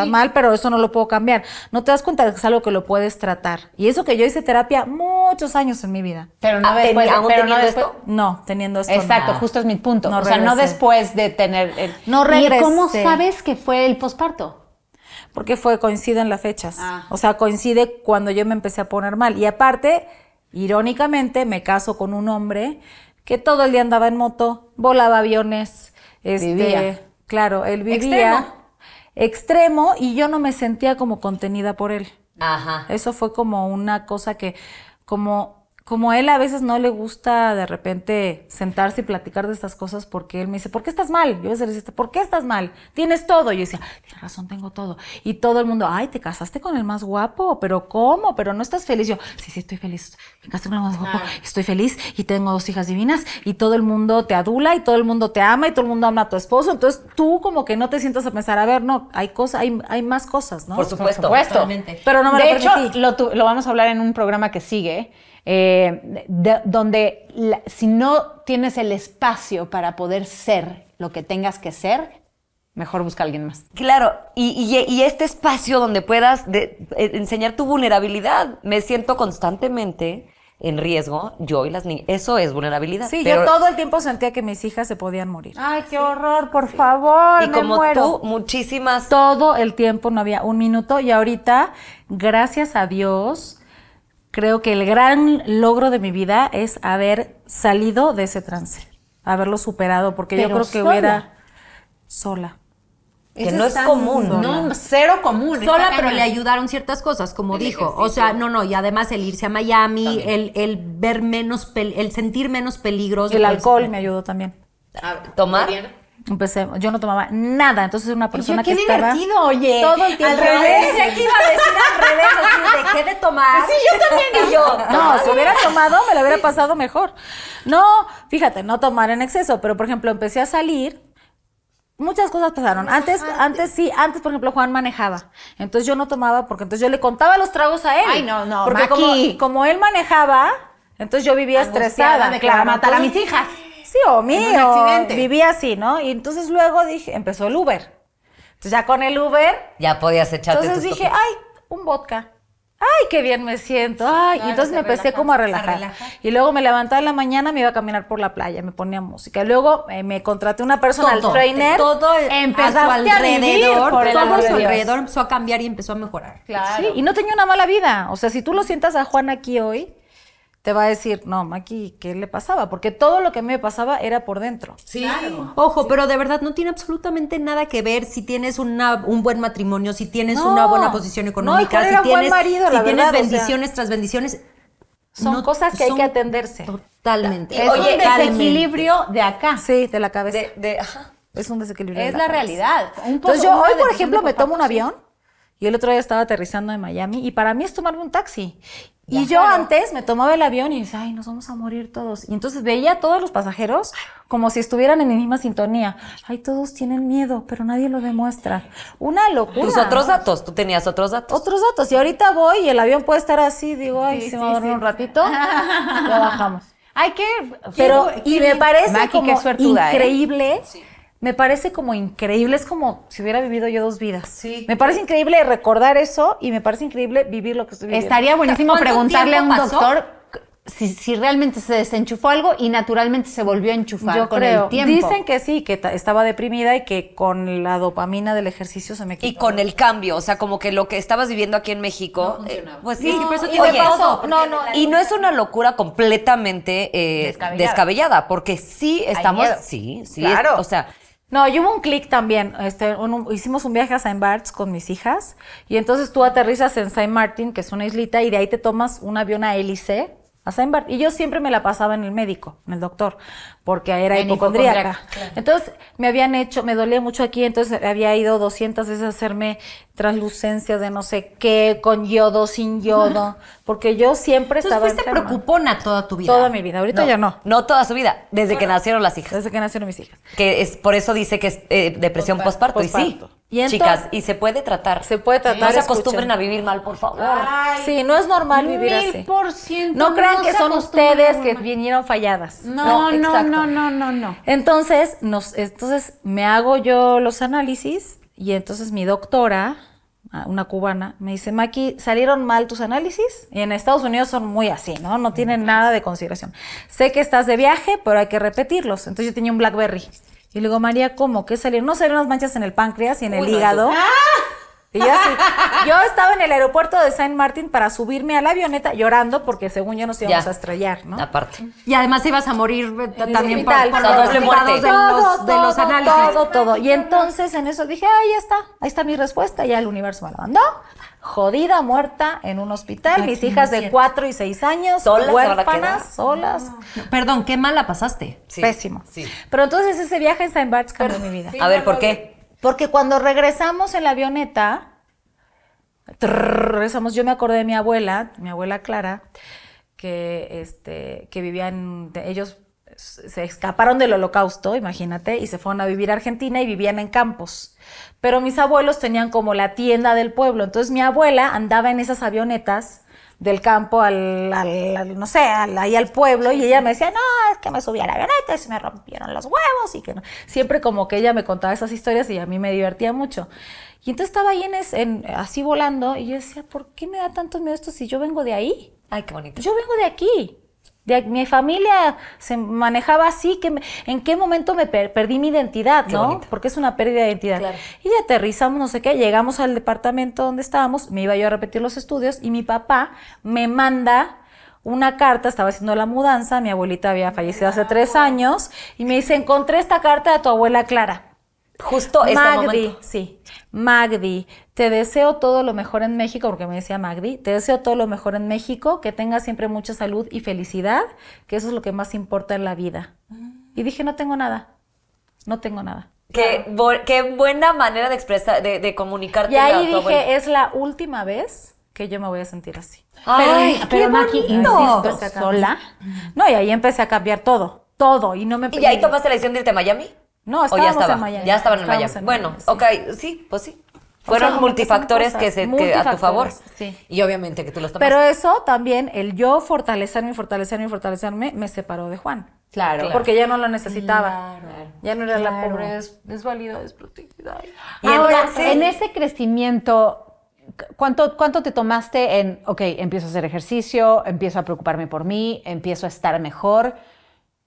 Está mal, pero eso no lo puedo cambiar. No te das cuenta de que es algo que lo puedes tratar. Y eso que yo hice terapia muchos años en mi vida. Pero no ah, pero no después, No, teniendo esto. Exacto, justo es mi punto. o sea, no después de tener el... No ¿Y cómo sabes que fue el posparto? Porque fue en las fechas. Ah. O sea, coincide cuando yo me empecé a poner mal. Y aparte, irónicamente, me caso con un hombre que todo el día andaba en moto, volaba aviones, este, vivía. claro, él vivía extremo y yo no me sentía como contenida por él. Ajá. Eso fue como una cosa que, como como él a veces no le gusta de repente sentarse y platicar de estas cosas porque él me dice, ¿por qué estás mal? Yo a veces le decía, ¿por qué estás mal? Tienes todo. Y yo decía, tienes razón, tengo todo. Y todo el mundo, ay, te casaste con el más guapo, pero ¿cómo? Pero no estás feliz. Yo, sí, sí, estoy feliz. Me casé con el más guapo, estoy feliz y tengo dos hijas divinas y todo el mundo te adula y todo el mundo te ama y todo el mundo ama a tu esposo. Entonces tú como que no te sientas a pensar, a ver, no, hay cosas, hay, más cosas, ¿no? Por supuesto. Pero no me lo permití. hecho, lo vamos a hablar en un programa que sigue eh, donde si no tienes el espacio para poder ser lo que tengas que ser, mejor busca a alguien más. Claro, y, este espacio donde puedas eh, enseñar tu vulnerabilidad. Me siento constantemente en riesgo, yo y las niñas. Eso es vulnerabilidad. Sí, yo todo el tiempo sentía que mis hijas se podían morir. Ay, qué horror, por favor. Y como tú, muchísimas. Todo el tiempo no había un minuto y ahorita, gracias a Dios, Creo que el gran logro de mi vida es haber salido de ese trance, haberlo superado, porque yo creo que sola. hubiera sola. Que no es común. No, cero común. Sola, pero le ayudaron ciertas cosas, como dijo. O sea, no, no. Y además el irse a Miami, el, el, ver menos, el sentir menos peligros. El alcohol me ayudó también. ¿Tomar? empecé, yo no tomaba nada, entonces era una persona qué divertido, oye. todo el tiempo. Al revés, iba a decir al revés, así, dejé de tomar. Sí, yo también, y yo. No, si hubiera tomado, me lo hubiera pasado mejor. No, fíjate, no tomar en exceso, pero por ejemplo, empecé a salir, muchas cosas pasaron. Antes, antes sí, antes, por ejemplo, Juan manejaba. Entonces yo no tomaba, porque entonces yo le contaba los tragos a él. Ay, no, no, porque como, como, él manejaba, entonces yo vivía estresada. De matar a mis hijas sí, o mío, vivía así, ¿no? Y entonces luego dije, empezó el Uber. Entonces ya con el Uber. Ya podías echarte. Entonces dije, ay, un vodka. Ay, qué bien me siento. Ay, y entonces me empecé como a relajar. Y luego me levantaba en la mañana, me iba a caminar por la playa, me ponía música. luego eh, me contraté una persona trainer. Todo empezó a alrededor, por todo su alrededor empezó a cambiar y empezó a mejorar. Sí, y no tenía una mala vida. O sea, si tú lo sientas a Juan aquí hoy, te va a decir, no, Maki, ¿qué le pasaba? Porque todo lo que a mí me pasaba era por dentro. Sí. Claro. Ojo, pero de verdad no tiene absolutamente nada que ver si tienes un buen matrimonio, si tienes una buena posición económica, si tienes, marido, si tienes bendiciones tras bendiciones. Son cosas que hay que atenderse. Totalmente. Es Oye, un desequilibrio de acá. Sí, de la cabeza. De, es un desequilibrio. Es la, la realidad. Entonces yo hoy, por ejemplo, me tomo un avión. Y el otro día estaba aterrizando en Miami y para mí es tomarme un taxi. Y yo antes me tomaba el avión y decía, ay, nos vamos a morir todos. Y entonces veía a todos los pasajeros como si estuvieran en la misma sintonía. Ay, todos tienen miedo, pero nadie lo demuestra. Una locura. Tus otros datos, tú tenías otros datos. Otros datos. Y ahorita voy y el avión puede estar así, digo, ay, se va a dormir un ratito, lo bajamos. Ay, qué... Pero, y me parece como ¿eh? increíble me parece como increíble, es como si hubiera vivido yo dos vidas. Sí. Me parece increíble recordar eso y me parece increíble vivir lo que estoy viviendo. Estaría buenísimo preguntarle a un doctor si, realmente se desenchufó algo y naturalmente se volvió a enchufar con el tiempo. Dicen que sí, que estaba deprimida y que con la dopamina del ejercicio se me quitó. Y con el cambio, o sea, como que lo que estabas viviendo aquí en México. Eh, pues sí, y, quedó pasó, no, no, y no es una locura completamente eh, descabellada. porque sí estamos. Sí, sí. Claro. o sea no, yo hubo un clic también. Este, hicimos un viaje a Saint Barts con mis hijas y entonces tú aterrizas en Saint Martin, que es una islita, y de ahí te tomas un avión a hélice a Saint Bart. Y yo siempre me la pasaba en el médico, en el doctor porque era en Entonces, me habían hecho, me dolía mucho aquí, entonces había ido 200 veces a hacerme translucencia de no sé qué, con yodo, sin yodo, porque yo siempre entonces, estaba fuiste preocupona toda tu vida. Toda mi vida, ahorita ya no. No toda su vida, desde que nacieron las hijas. Desde que nacieron mis hijas. Que es por eso dice que es eh, depresión postparto, y sí. Chicas, y se puede tratar. Se puede tratar. No se acostumbren a vivir mal, por favor. Ay, sí, no es normal vivir así. Por ciento, no crean que son ustedes que vinieron falladas. No, no, no, no, no, no, no. Entonces, nos, entonces me hago yo los análisis y entonces mi doctora, una cubana, me dice, Maki, salieron mal tus análisis. Y en Estados Unidos son muy así, ¿no? No tienen nada de consideración. Sé que estás de viaje, pero hay que repetirlos. Entonces yo tenía un Blackberry. Y luego María, ¿cómo? ¿Qué salieron? No salieron las manchas en el páncreas y en el hígado. ¡Ah! Y yo, yo estaba en el aeropuerto de Saint Martin para subirme a la avioneta llorando porque según yo nos íbamos a estrellar, ¿no? Aparte. Y además ibas a morir eh, también por, por los De los, análisis. Todo, todo. Y entonces en eso dije, ahí está, ahí está mi respuesta, ya el universo me la mandó. Jodida, muerta en un hospital, mis hijas de 4 y 6 años, solas, huérfanas, solas. Perdón, qué mala pasaste. Pésimo. Pero entonces ese viaje en Saint Bart's cambió mi vida. a ver, ¿por qué? Porque cuando regresamos en la avioneta, regresamos, yo me acordé de mi abuela, mi abuela Clara, que, este, que vivían, ellos se escaparon del holocausto, imagínate, y se fueron a vivir a Argentina y vivían en campos. Pero mis abuelos tenían como la tienda del pueblo, entonces mi abuela andaba en esas avionetas del campo al, al, no sé, al, ahí al pueblo y ella me decía, no, es que me subí a la avioneta y se me rompieron los huevos y que no. Siempre como que ella me contaba esas historias y a mí me divertía mucho. Y entonces estaba ahí en, en así volando y yo decía, ¿por qué me da tanto miedo esto si yo vengo de ahí? Ay, qué bonito. Yo vengo de aquí mi familia se manejaba así, que en qué momento me perdí mi identidad, ¿no? Porque es una pérdida de identidad. Y aterrizamos, no sé qué, llegamos al departamento donde estábamos, me iba yo a repetir los estudios y mi papá me manda una carta, estaba haciendo la mudanza, mi abuelita había fallecido hace tres ah, años, y me dice, encontré esta carta de tu abuela Clara. Justo este Magdi, sí. Magdi, te deseo todo lo mejor en México, porque me decía Magdi, te deseo todo lo mejor en México, que tengas siempre mucha salud y felicidad, que eso es lo que más importa en la vida. Y dije, no tengo nada, no tengo nada. Qué, buena manera de expresar, de, de comunicarte. Y ahí dije, es la última vez que yo me voy a sentir así. Ay, pero, pero sola. No, y ahí empecé a cambiar todo, todo. Y no me... ¿Y ahí tomaste la decisión de irte a Miami? No, estábamos ya estaba, en Miami. Ya estaban en Miami. bueno, ok, sí, pues sí. Fueron multifactores que, se, a tu favor. Y obviamente que tú los tomaste. Pero eso también, el yo fortalecerme, fortalecerme, fortalecerme, me separó de Juan. Claro. Porque ya no lo necesitaba. ya no era la pobre, es, es es Ahora, en ese crecimiento, ¿cuánto, ¿cuánto te tomaste en, ok, empiezo a hacer ejercicio, empiezo a preocuparme por mí, empiezo a estar mejor?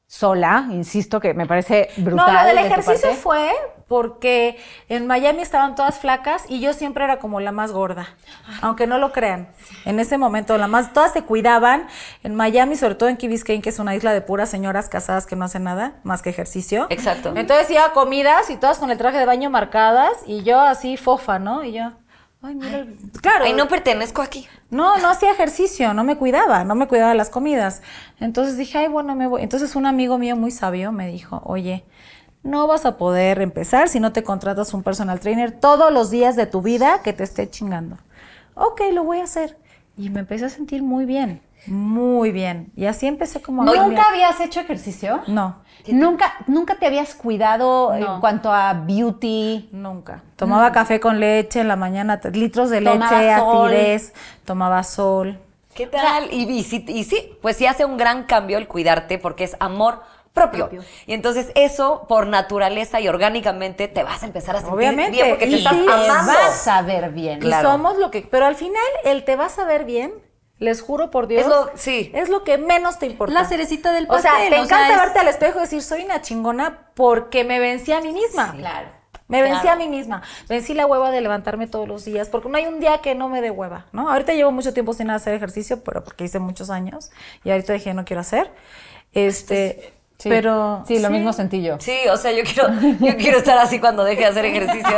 sola, insisto, que me parece brutal. No, lo del ejercicio fue porque en Miami estaban todas flacas y yo siempre era como la más gorda, aunque no lo crean. En ese momento, la más, todas se cuidaban. En Miami, sobre todo en Key que es una isla de puras señoras casadas que no hacen nada más que ejercicio. Exacto. Entonces iba a comidas y todas con el traje de baño marcadas y yo así fofa, ¿no? Y yo... Ay, claro. no pertenezco aquí. No, no hacía ejercicio, no me cuidaba, no me cuidaba las comidas. Entonces dije, ay, bueno, me voy. Entonces un amigo mío muy sabio me dijo, oye, no vas a poder empezar si no te contratas un personal trainer todos los días de tu vida que te esté chingando. Ok, lo voy a hacer. Y me empecé a sentir muy bien. Muy bien. Y así empecé como a ¿Nunca habías hecho ejercicio? No. ¿Nunca, ¿Nunca te habías cuidado en cuanto a beauty? Nunca. Tomaba café con leche en la mañana, litros de leche, tomaba sol. ¿Qué tal? y, sí, pues sí hace un gran cambio el cuidarte porque es amor propio. Y entonces eso, por naturaleza y orgánicamente, te vas a empezar a sentir bien porque te estás amando. vas a ver bien. Y somos lo que... Pero al final, el te vas a ver bien les juro por Dios. Es lo, sí. Es lo que menos te importa. La cerecita del pastel. O sea, te encanta verte al espejo y decir, soy una chingona porque me vencí a mí misma. claro. Me vencí a mí misma. Vencí la hueva de levantarme todos los días, porque no hay un día que no me dé hueva, ¿no? Ahorita llevo mucho tiempo sin hacer ejercicio, pero porque hice muchos años y ahorita dije, no quiero hacer. Este, Sí, pero sí, lo mismo sentí yo. Sí, o sea, yo quiero, yo quiero estar así cuando deje de hacer ejercicio.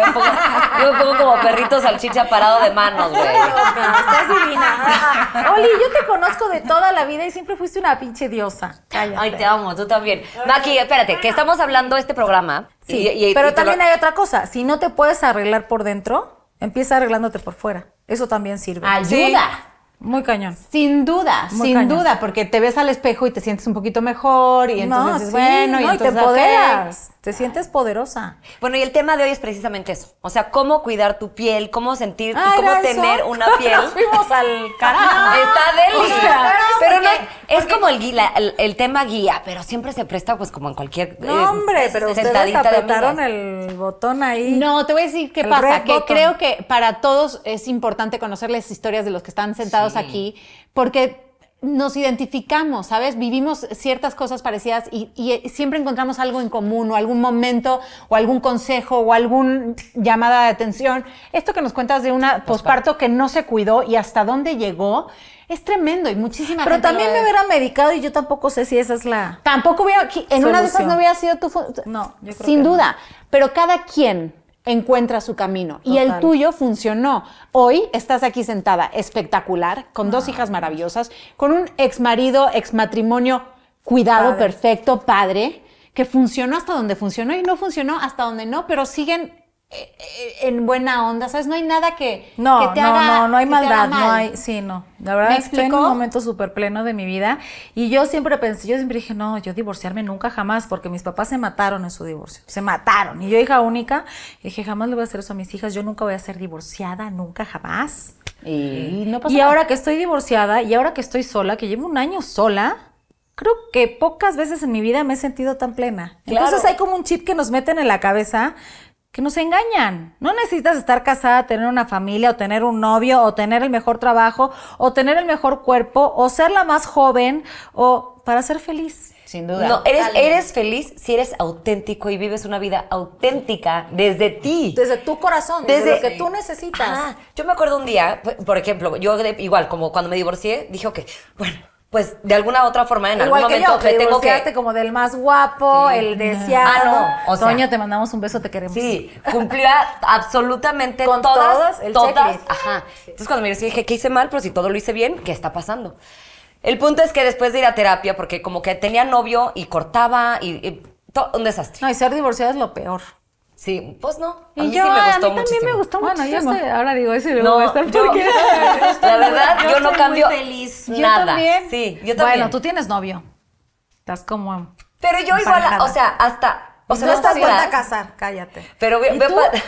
Yo me pongo, como perrito salchicha parado de manos, güey. Estás divina. Oli, yo te conozco de toda la vida y siempre fuiste una pinche diosa. Ay, te amo, tú también. Maki, espérate, que estamos hablando de este programa. Sí, pero también hay otra cosa. Si no te puedes arreglar por dentro, empieza arreglándote por fuera. Eso también sirve. Ayuda. Muy cañón. Sin duda, sin duda, porque te ves al espejo y te sientes un poquito mejor y entonces bueno y, te empoderas, te sientes poderosa. Bueno, y el tema de hoy es precisamente eso, o sea, cómo cuidar tu piel, cómo sentir, cómo tener una piel. fuimos al carajo. Está delicia. pero no, es como el, tema guía, pero siempre se presta pues como en cualquier No, eh, hombre, pero ustedes apretaron el botón ahí. No, te voy a decir qué pasa, que creo que para todos es importante conocerles historias de los que están sentados aquí, porque nos identificamos, ¿sabes? Vivimos ciertas cosas parecidas y, eh, siempre encontramos algo en común o algún momento o algún consejo o alguna llamada de atención. Esto que nos cuentas de una posparto que no se cuidó y hasta dónde llegó. Es tremendo y muchísima. Pero también me hubiera medicado y yo tampoco sé si esa es la. Tampoco hubiera. En una de esas no hubiera sido tu. No, yo Sin duda. Pero cada quien encuentra su camino. Y el tuyo funcionó. Hoy estás aquí sentada, espectacular, con dos hijas maravillosas, con un ex marido, ex matrimonio, cuidado, perfecto, padre, que funcionó hasta donde funcionó y no funcionó hasta donde no, pero siguen eh, en buena onda, ¿sabes? No hay nada que, no, que te no, No, no hay maldad, no hay, sí, no. La verdad es que en un momento súper pleno de mi vida y yo siempre pensé, yo siempre dije, no, yo divorciarme nunca jamás porque mis papás se mataron en su divorcio, se mataron. Y yo, hija única, dije, jamás le voy a hacer eso a mis hijas, yo nunca voy a ser divorciada, nunca jamás. Y, y ahora que estoy divorciada y ahora que estoy sola, que llevo un año sola, creo que pocas veces en mi vida me he sentido tan plena. Entonces hay como un chip que nos meten en la cabeza que nos engañan. No necesitas estar casada, tener una familia o tener un novio o tener el mejor trabajo o tener el mejor cuerpo o ser la más joven o para ser feliz. Sin duda. No, eres, feliz si eres auténtico y vives una vida auténtica desde ti. Desde tu corazón, desde, lo que tú necesitas. yo me acuerdo un día, por ejemplo, yo igual, como cuando me divorcié, dije, que bueno, pues de alguna otra forma en algún momento te tengo que como del más guapo, el ah, deseado. Ah, no, o sea, te mandamos un beso, te queremos. Sí, cumplía absolutamente Con todas, todas, ajá. Entonces cuando me dije, ¿qué hice mal? Pero si todo lo hice bien, ¿qué está pasando? El punto es que después de ir a terapia, porque como que tenía novio y cortaba y, todo un desastre. No, y ser divorciada es lo peor. Sí, pues no. A y mí yo, sí me gustó a mí también me gustó bueno, Yo sé, ahora digo eso y luego no, voy a estar La verdad, yo, no cambio nada. Yo también. Sí, yo también. Bueno, tú tienes novio. Estás como... Pero yo igual, o sea, hasta... O sea, no, estás vuelta a casar, cállate. Pero ve,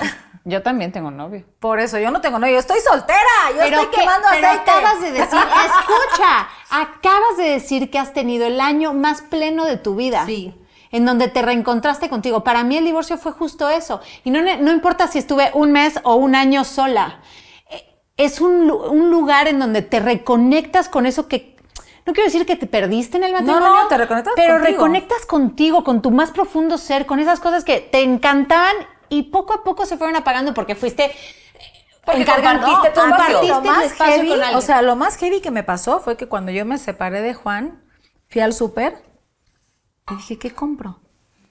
yo también tengo novio. Por eso, yo no tengo novio. Yo estoy soltera. Yo estoy quemando a aceite. acabas de decir, escucha, acabas de decir que has tenido el año más pleno de tu vida. Sí en donde te reencontraste contigo. Para mí el divorcio fue justo eso. Y no, no importa si estuve un mes o un año sola. E, es un, lugar en donde te reconectas con eso que no quiero decir que te perdiste en el matrimonio. No, no, te reconectas Pero contigo. reconectas contigo, con tu más profundo ser, con esas cosas que te encantaban y poco a poco se fueron apagando porque fuiste. Porque compartiste, tu espacio O sea, lo más heavy que me pasó fue que cuando yo me separé de Juan, fui al súper y dije, ¿qué compro?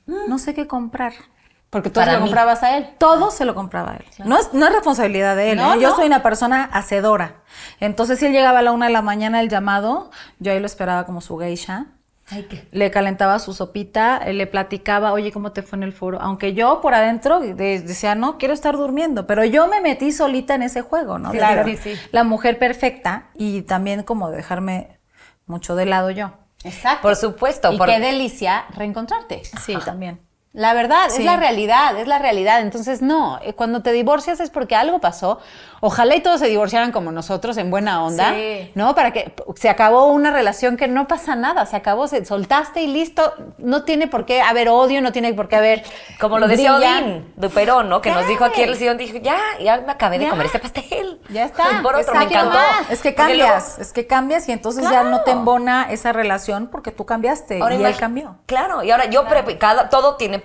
No sé qué comprar. Porque tú se lo comprabas a él. Todo se lo compraba a él. No, es, responsabilidad de él. ¿eh? Yo soy una persona hacedora. Entonces, si él llegaba a la una de la mañana el llamado, yo ahí lo esperaba como su geisha. Ay, ¿qué? Le calentaba su sopita, eh, le platicaba, oye, ¿cómo te fue en el foro? Aunque yo por adentro decía, no, quiero estar durmiendo, pero yo me metí solita en ese juego, ¿no? La mujer perfecta y también como dejarme mucho de lado yo. Exacto. Por supuesto. Y por... qué delicia reencontrarte. Sí, también. La verdad, es la realidad, es la realidad. Entonces, no, eh, cuando te divorcias es porque algo pasó. Ojalá y todos se divorciaran como nosotros, en buena onda, ¿no? Para que se acabó una relación que no pasa nada, se acabó, se soltaste y listo. No tiene por qué haber odio, no tiene por qué haber... Como lo decía Odín de Perón, ¿no? Que nos dijo aquí el dijo, ya, ya me acabé de comer este pastel. Ya está. Por otro, me encantó. Es que cambias, es que cambias y entonces ya no te embona esa relación porque tú cambiaste y él cambió. Claro, y ahora yo, todo tiene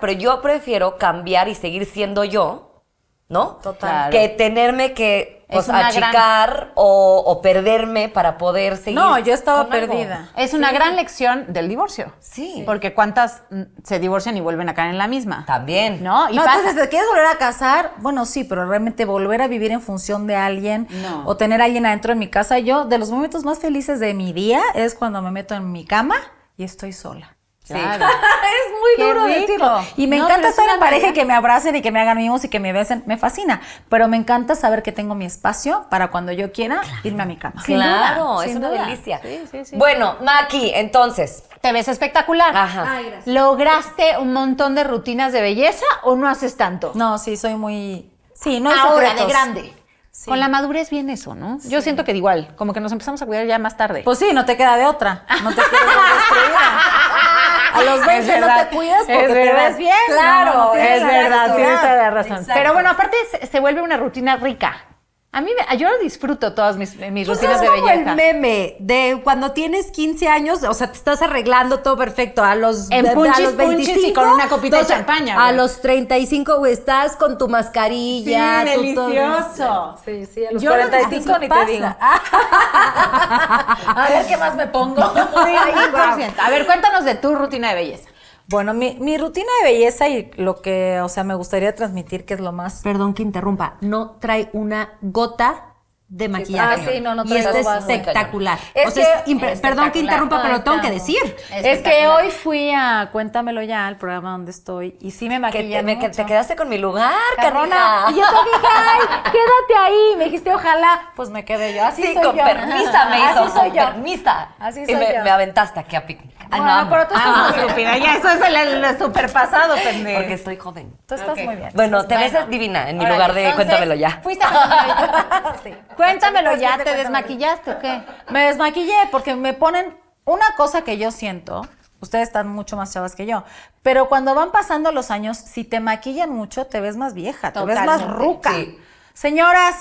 pero yo prefiero cambiar y seguir siendo yo, ¿no? Total. Que tenerme que pues, achicar o, perderme para poder seguir. No, yo estaba perdida. Es una gran lección del divorcio. Sí. Porque cuántas se divorcian y vuelven a caer en la misma. También. ¿No? Y entonces, ¿te quieres volver a casar? Bueno, sí, pero realmente volver a vivir en función de alguien o tener a alguien adentro de mi casa. Yo, de los momentos más felices de mi día es cuando me meto en mi cama y estoy sola. es muy duro decirlo. Y me encanta estar en pareja que me abracen y que me hagan mimos y que me besen. Me fascina. Pero me encanta saber que tengo mi espacio para cuando yo quiera irme a mi cama. claro, es una delicia. Bueno, Maki, entonces. Te ves espectacular. Ajá. Ay, ¿Lograste un montón de rutinas de belleza o no haces tanto? No, sí, soy muy. Sí, no Ahora, de grande. Con la madurez viene eso, ¿no? Yo siento que igual, como que nos empezamos a cuidar ya más tarde. Pues sí, no te queda de otra. No te otra. a los 20 no te cuidas porque te ves bien. Claro, es verdad, tienes toda la razón. Pero bueno, aparte se vuelve una rutina rica. A mí, me, yo disfruto todas mis, mis pues rutinas de belleza. el meme de cuando tienes 15 años, o sea, te estás arreglando todo perfecto. A los, en a los 25. Y con una copita de champaña. A los 35, güey, estás con tu mascarilla. Sí, delicioso. Sí, sí, a los yo 45 ni te digo. a ver qué más me pongo. a ver, cuéntanos de tu rutina de belleza. Bueno, mi, rutina de belleza y lo que, o sea, me gustaría transmitir que es lo más. Perdón que interrumpa, no trae una gota de maquillaje. Ah, sí, no, no y es espectacular. o sea, Perdón que interrumpa, pero tengo que decir. Es que hoy fui a Cuéntamelo ya, al programa donde estoy, y sí me maquillé. Que te, quedaste con mi lugar, Carrona. Y yo te dije, ay, quédate ahí. Me dijiste, ojalá, pues me quedé yo. Así sí, con me hizo, Así soy Así soy y me, me aventaste aquí a picnic no, pero tú estás ah, muy estúpida. Ya, eso es el, super pasado. Porque estoy joven. Tú estás muy bien. Bueno, te ves divina en mi lugar de cuéntamelo ya. Fuiste Cuéntamelo ya, ¿te desmaquillaste o qué? Me desmaquillé porque me ponen una cosa que yo siento. Ustedes están mucho más chavas que yo. Pero cuando van pasando los años, si te maquillan mucho, te ves más vieja, te ves más ruca. Sí. Señoras,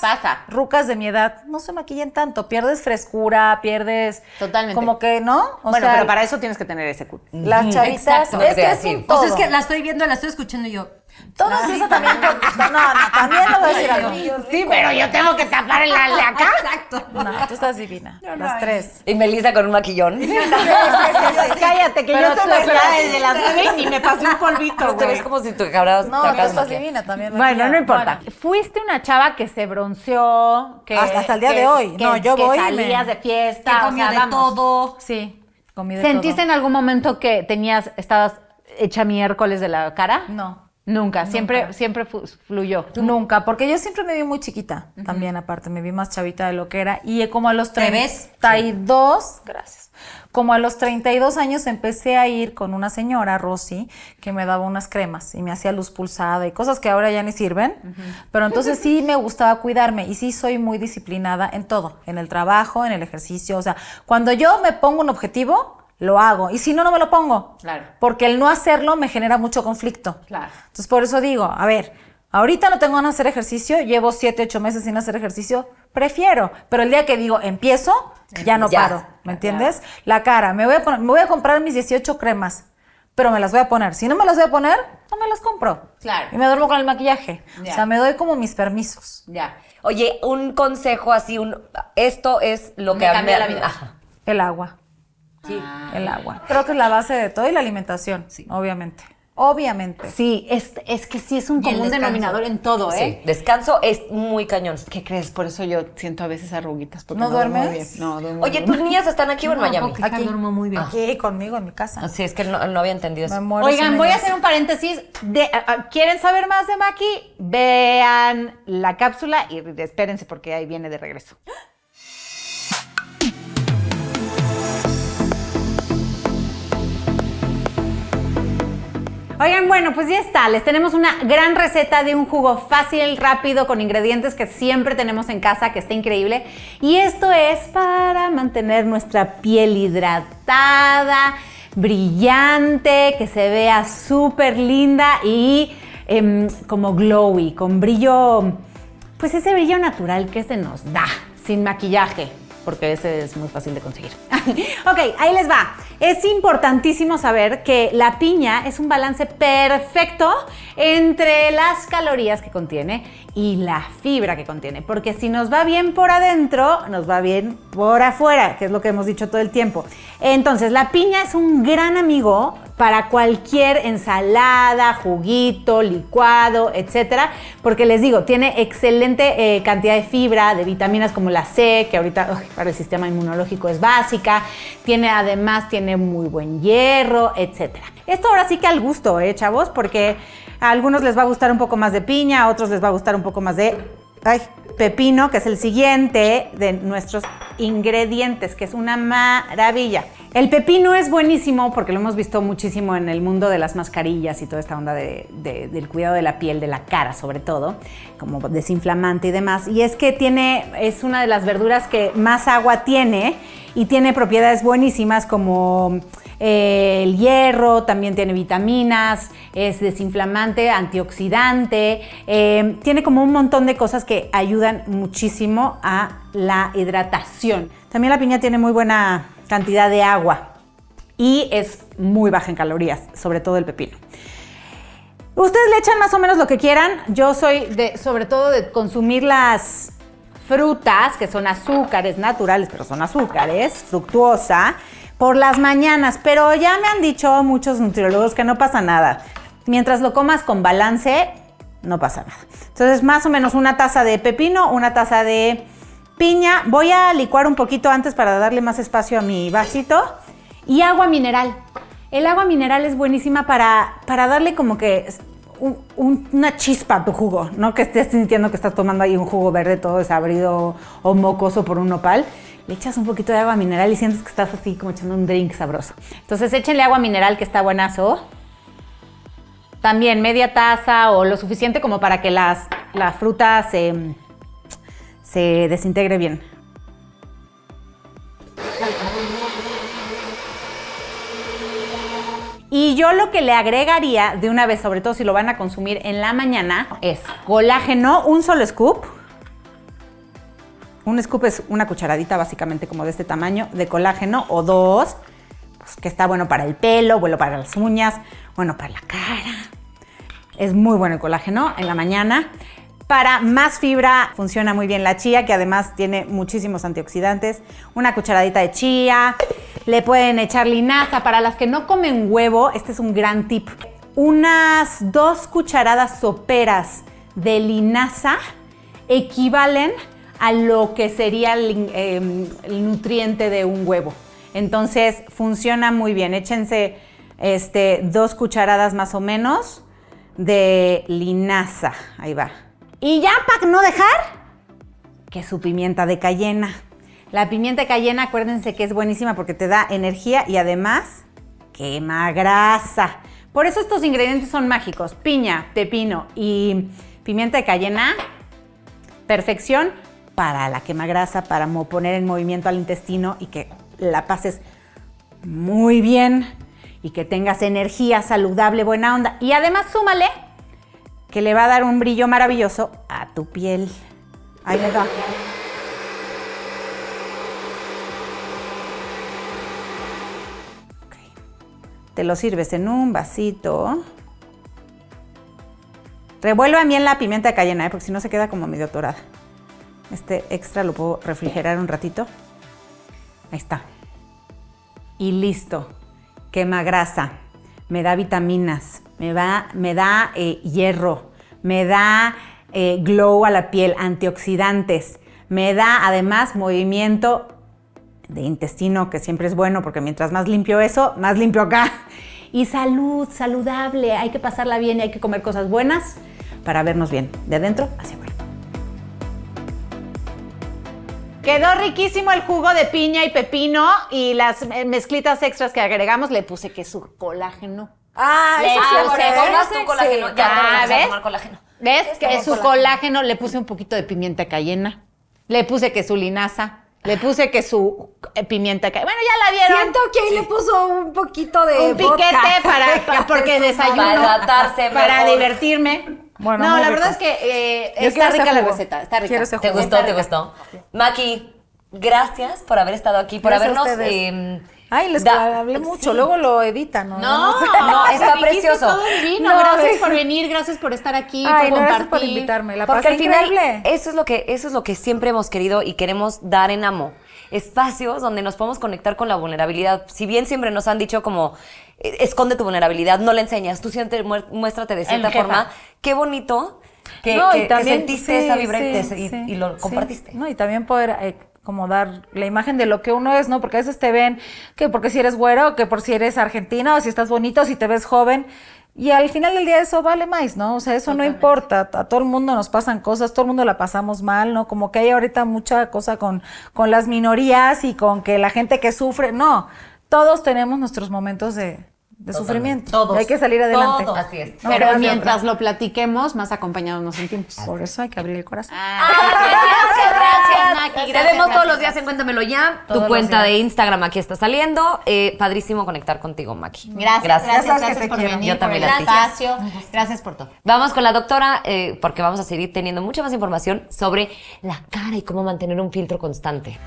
Rucas de mi edad, no se maquillen tanto, pierdes frescura, pierdes Totalmente. como que, ¿no? bueno, pero para eso tienes que tener ese cut Las chavitas, es que O es que la estoy viendo, la estoy escuchando yo todo eso también. No, no, también lo voy a decir algo. Sí, pero yo tengo que tapar el de acá. Exacto. No, tú estás divina. las tres. Y Melissa con un maquillón. Cállate, que yo te maquillada desde las nueve y me pasé un polvito. Te ves como si tú cabras. No, tú estás divina también. Bueno, no importa. Fuiste una chava que se bronceó. Que, hasta, el día de hoy. no, yo voy. Que salías de fiesta. Que comía de todo. Sí. ¿Sentiste en algún momento que tenías, estabas hecha miércoles de la cara? No. Nunca, siempre, siempre fluyó. Nunca, porque yo siempre me vi muy chiquita también, aparte, me vi más chavita de lo que era. Y como a los 32, gracias. Como a los 32 años empecé a ir con una señora, Rosy, que me daba unas cremas y me hacía luz pulsada y cosas que ahora ya ni sirven. Pero entonces sí me gustaba cuidarme y sí soy muy disciplinada en todo, en el trabajo, en el ejercicio. O sea, cuando yo me pongo un objetivo, lo hago. Y si no, no me lo pongo. Claro. Porque el no hacerlo me genera mucho conflicto. Claro. Entonces, por eso digo, a ver, ahorita no tengo ganas de hacer ejercicio, llevo siete, 8 meses sin hacer ejercicio, prefiero. Pero el día que digo, empiezo, ya no paro. ¿Me entiendes? La cara, me voy, a voy a comprar mis 18 cremas, pero me las voy a poner. Si no me las voy a poner, no me las compro. Claro. Y me duermo con el maquillaje. O sea, me doy como mis permisos. Ya. Oye, un consejo así, un, esto es lo que... Cambia la vida. El agua. Sí. Ah. El agua. Creo que es la base de todo y la alimentación, sí. obviamente. Obviamente. Sí, es, que sí es un común denominador en todo, ¿eh? Descanso es muy cañón. ¿Qué crees? Por eso yo siento a veces arruguitas. Porque ¿No, no duermes? bien. No, duermo Oye, ¿tus niñas están aquí en Miami? Aquí duermo muy bien. Aquí conmigo, en mi casa. Ah, sí, es que no, había entendido eso. Oigan, voy a hacer un paréntesis. De, ¿Quieren saber más de Maki? Vean la cápsula y espérense porque ahí viene de regreso. Oigan, bueno, pues ya está. Les tenemos una gran receta de un jugo fácil, rápido, con ingredientes que siempre tenemos en casa, que está increíble. Y esto es para mantener nuestra piel hidratada, brillante, que se vea súper linda y em, como glowy, con brillo, pues ese brillo natural que se nos da, sin maquillaje porque ese es muy fácil de conseguir. ok, ahí les va. Es importantísimo saber que la piña es un balance perfecto entre las calorías que contiene y la fibra que contiene. Porque si nos va bien por adentro, nos va bien por afuera, que es lo que hemos dicho todo el tiempo. Entonces, la piña es un gran amigo para cualquier ensalada, juguito, licuado, etcétera, porque les digo, tiene excelente eh, cantidad de fibra, de vitaminas como la C, que ahorita para el sistema inmunológico es básica, tiene además tiene muy buen hierro, etcétera. Esto ahora sí que al gusto, eh, chavos, porque a algunos les va a gustar un poco más de piña, a otros les va a gustar un poco más de ay, pepino, que es el siguiente de nuestros ingredientes, que es una maravilla. El pepino es buenísimo porque lo hemos visto muchísimo en el mundo de las mascarillas y toda esta onda del cuidado de la piel, de la cara sobre todo, como desinflamante y demás. Y es que tiene, es una de las verduras que más agua tiene y tiene propiedades buenísimas como el hierro, también tiene vitaminas, es desinflamante, antioxidante, em, tiene como un montón de cosas que ayudan muchísimo a la hidratación. También la piña tiene muy buena cantidad de agua y es muy baja en calorías, sobre todo el pepino. Ustedes le echan más o menos lo que quieran. Yo soy de, sobre todo, de consumir las frutas, que son azúcares naturales, pero son azúcares, fructuosa por las mañanas, pero ya me han dicho muchos nutriólogos que no pasa nada. Mientras lo comas con balance, no pasa nada. Entonces, más o menos una taza de pepino, una taza de piña. Voy a licuar un poquito antes para darle más espacio a mi vasito. Y agua mineral. El agua mineral es buenísima para, darle como que una chispa a tu jugo, no que estés sintiendo que estás tomando ahí un jugo verde todo desabrido o mocoso por un nopal le echas un poquito de agua mineral y sientes que estás así como echando un drink sabroso. Entonces échenle agua mineral que está buenazo. También media taza o lo suficiente como para que las, la fruta se, se desintegre bien. Y yo lo que le agregaría de una vez, sobre todo si lo van a consumir en la mañana, es colágeno, un solo scoop un scoop es una cucharadita básicamente como de este tamaño de colágeno o dos, pues, que está bueno para el pelo, bueno para las uñas, bueno para la cara. Es muy bueno el colágeno en la mañana. Para más fibra funciona muy bien la chía, que además tiene muchísimos antioxidantes. Una cucharadita de chía. Le pueden echar linaza. Para las que no comen huevo, este es un gran tip. Unas dos cucharadas soperas de linaza equivalen a lo que sería em, el, nutriente de un huevo. Entonces funciona muy bien. Échense este, dos cucharadas más o menos de linaza. Ahí va. Y ya para no dejar, que su pimienta de cayena. La pimienta de cayena, acuérdense que es buenísima porque te da energía y además quema grasa. Por eso estos ingredientes son mágicos. Piña, pepino y pimienta de cayena. Perfección para la quema grasa, para poner en movimiento al intestino y que la pases muy bien y que tengas energía saludable, buena onda. Y además súmale que le va a dar un brillo maravilloso a tu piel. Ahí le va. Te lo sirves en un vasito. Revuelvan bien la pimienta de cayena, ¿eh? porque si no se queda como medio torada. Este extra lo puedo refrigerar un ratito. Ahí está. Y listo. Quema grasa, me da vitaminas, me, va, me da eh, hierro, me da eh, glow a la piel, antioxidantes, me da además movimiento de intestino, que siempre es bueno porque mientras más limpio eso, más limpio acá. Y salud, saludable, hay que pasarla bien y hay que comer cosas buenas para vernos bien, de adentro hacia Quedó riquísimo el jugo de piña y pepino y las eh, mezclitas extras que agregamos le puse que su colágeno. Ah, le puse tu ¿eh? colágeno. Ya, ah, ¿ves? colágeno. ¿Ves? que su colágeno. le puse un poquito de pimienta cayena. Le puse que su linaza. Le puse que su eh, pimienta cayena. Bueno, ya la vieron. Siento que ahí le puso un poquito de. Un piquete para, porque desayuno. Para Para divertirme no, la verdad es que eh, está rica la receta, está rica. ¿Te gustó? ¿Te gustó? Maki, gracias por haber estado aquí, por habernos... Em, Ay, les da, hablé mucho, luego lo editan, ¿no? No, está precioso. No, gracias por venir, gracias por estar aquí, por Gracias por invitarme, la Porque al final, eso es, lo que, eso es lo que siempre hemos querido y queremos dar en amo espacios donde nos podemos conectar con la vulnerabilidad. Si bien siempre nos han dicho como eh, esconde tu vulnerabilidad, no la enseñas, tú siempre muéstrate de cierta forma, qué bonito que, también, sentiste esa vibrante y, lo compartiste. No, y también poder... Eh, como dar la imagen de lo que uno es, ¿no? Porque a veces te ven que porque si eres güero, que por si eres argentino, o si estás bonito, si te ves joven. Y al final del día eso vale más, ¿no? O sea, eso no importa, a todo el mundo nos pasan cosas, todo el mundo la pasamos mal, ¿no? Como que hay ahorita mucha cosa con, con las minorías y con que la gente que sufre, no, todos tenemos nuestros momentos de, de sufrimiento. Hay que salir adelante. Así es. Pero mientras lo platiquemos, más acompañados nos sentimos. Por eso hay que abrir el corazón. Ah, gracias, gracias, Maki. Te vemos todos los días en Cuéntamelo Ya. tu cuenta de Instagram aquí está saliendo. Eh, padrísimo conectar contigo, Maki. Gracias. Gracias, gracias, por venir. Yo también Gracias por todo. Vamos con la doctora, eh, porque vamos a seguir teniendo mucha más información sobre la cara y cómo mantener un filtro constante.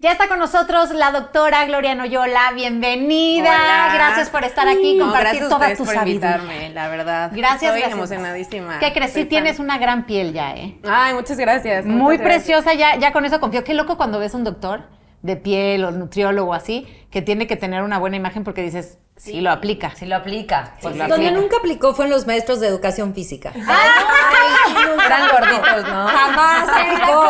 Ya está con nosotros la doctora Gloria Noyola, bienvenida. Gracias por estar aquí, compartir toda tu Gracias por Invitarme, la verdad. Gracias, Estoy emocionadísima. Que crecí, tienes una gran piel ya, ¿eh? Ay, muchas gracias. Muy preciosa, ya ya con eso confío. Qué loco cuando ves un doctor de piel o nutriólogo así, que tiene que tener una buena imagen porque dices, si lo aplica. Si lo aplica. donde nunca aplicó fue en los maestros de educación física. Ay, nunca. Están gorditos, ¿no? Jamás aplicó.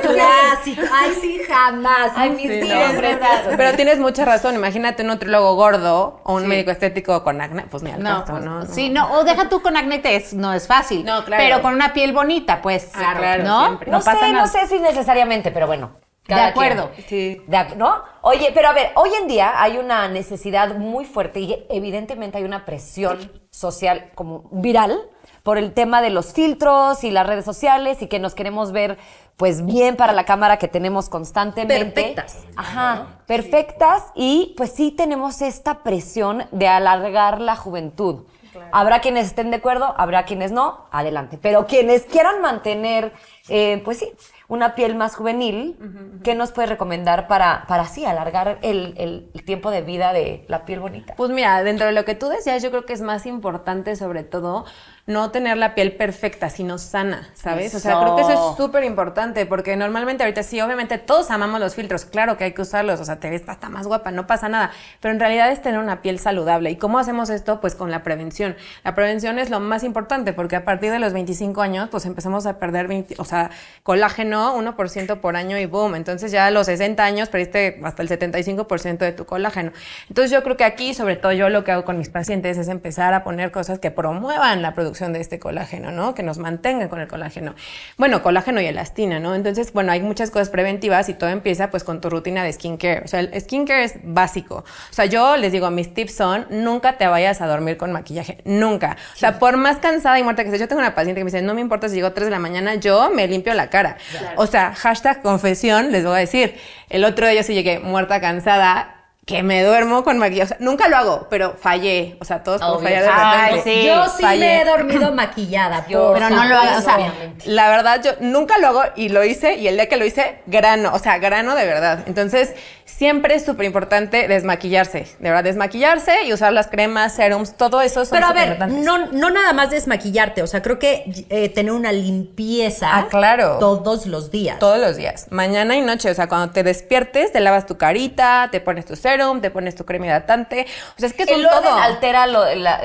Clásico, Ay, sí, jamás. Ay, mis tíos, Pero tienes mucha razón. Imagínate un nutriólogo gordo o un médico estético con acné. Pues ni al pues, no, Sí, no. O deja tú con acné, te es, no es fácil. No, claro. Pero con una piel bonita, pues. Claro, ¿no? Claro, no, sé, no sé si necesariamente, pero bueno de acuerdo. Sí. ¿No? Oye, pero a ver, hoy en día hay una necesidad muy fuerte y evidentemente hay una presión social como viral por el tema de los filtros y las redes sociales y que nos queremos ver pues bien para la cámara que tenemos constantemente. Perfectas. Ajá, perfectas y pues sí tenemos esta presión de alargar la juventud. Habrá quienes estén de acuerdo, habrá quienes no, adelante. Pero quienes quieran mantener, eh, pues sí, una piel más juvenil, ¿qué nos puede recomendar para, para así alargar el, el, tiempo de vida de la piel bonita? Pues mira, dentro de lo que tú decías, yo creo que es más importante sobre todo no tener la piel perfecta, sino sana, ¿sabes? O sea, creo que eso es súper importante, porque normalmente ahorita sí, obviamente todos amamos los filtros, claro que hay que usarlos, o sea, te ves hasta más guapa, no pasa nada, pero en realidad es tener una piel saludable. ¿Y cómo hacemos esto? Pues con la prevención. La prevención es lo más importante, porque a partir de los 25 años, pues empezamos a perder, o sea, colágeno 1% por año y boom, entonces ya a los 60 años perdiste hasta el 75% de tu colágeno. Entonces yo creo que aquí, sobre todo yo lo que hago con mis pacientes es empezar a poner cosas que promuevan la producción de este colágeno, ¿no? Que nos mantenga con el colágeno. Bueno, colágeno y elastina, ¿no? Entonces, bueno, hay muchas cosas preventivas y todo empieza pues con tu rutina de skincare. O sea, el skincare es básico. O sea, yo les digo, mis tips son, nunca te vayas a dormir con maquillaje, nunca. O sea, por más cansada y muerta que sea, yo tengo una paciente que me dice, no me importa si llego 3 de la mañana, yo me limpio la cara. O sea, hashtag confesión, les voy a decir. El otro día yo sí llegué muerta, cansada, que me duermo con maquillaje. nunca lo hago, pero fallé. O sea, todos podemos fallar yo sí me he dormido maquillada, pero no lo hago. la verdad, yo nunca lo hago y lo hice. Y el día que lo hice, grano. O sea, grano de verdad. Entonces Siempre es súper importante desmaquillarse, de verdad, desmaquillarse y usar las cremas, serums, todo eso. Son Pero a ver, no, no nada más desmaquillarte, o sea, creo que eh, tener una limpieza ah, claro. todos los días. Todos los días, mañana y noche, o sea, cuando te despiertes, te lavas tu carita, te pones tu serum, te pones tu crema hidratante, o sea, es que el altera la,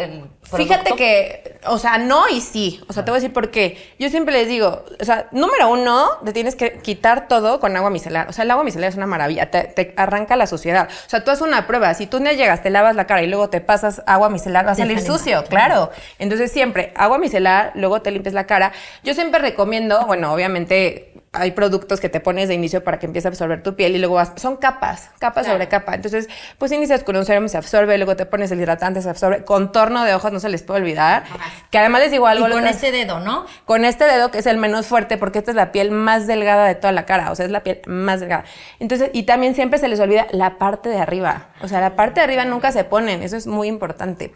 Fíjate que, o sea, no y sí. O sea, te voy a decir por qué. Yo siempre les digo, o sea, número uno, te tienes que quitar todo con agua micelar. O sea, el agua micelar es una maravilla, te, arranca la suciedad. O sea, tú haces una prueba. Si tú no llegas, te lavas la cara y luego te pasas agua micelar, va a salir sucio, claro. claro. Entonces, siempre agua micelar, luego te limpias la cara. Yo siempre recomiendo, bueno, obviamente hay productos que te pones de inicio para que empiece a absorber tu piel y luego vas, son capas, capas sobre capa. Entonces, pues inicias con un serum, se absorbe, luego te pones el hidratante, se absorbe, contorno de ojos, no se les puede olvidar. Que además les digo algo. Y con ese este dedo, ¿no? Con este dedo que es el menos fuerte porque esta es la piel más delgada de toda la cara, o sea, es la piel más delgada. Entonces, y también siempre se les olvida la parte de arriba, o sea, la parte de arriba nunca se ponen, eso es muy importante.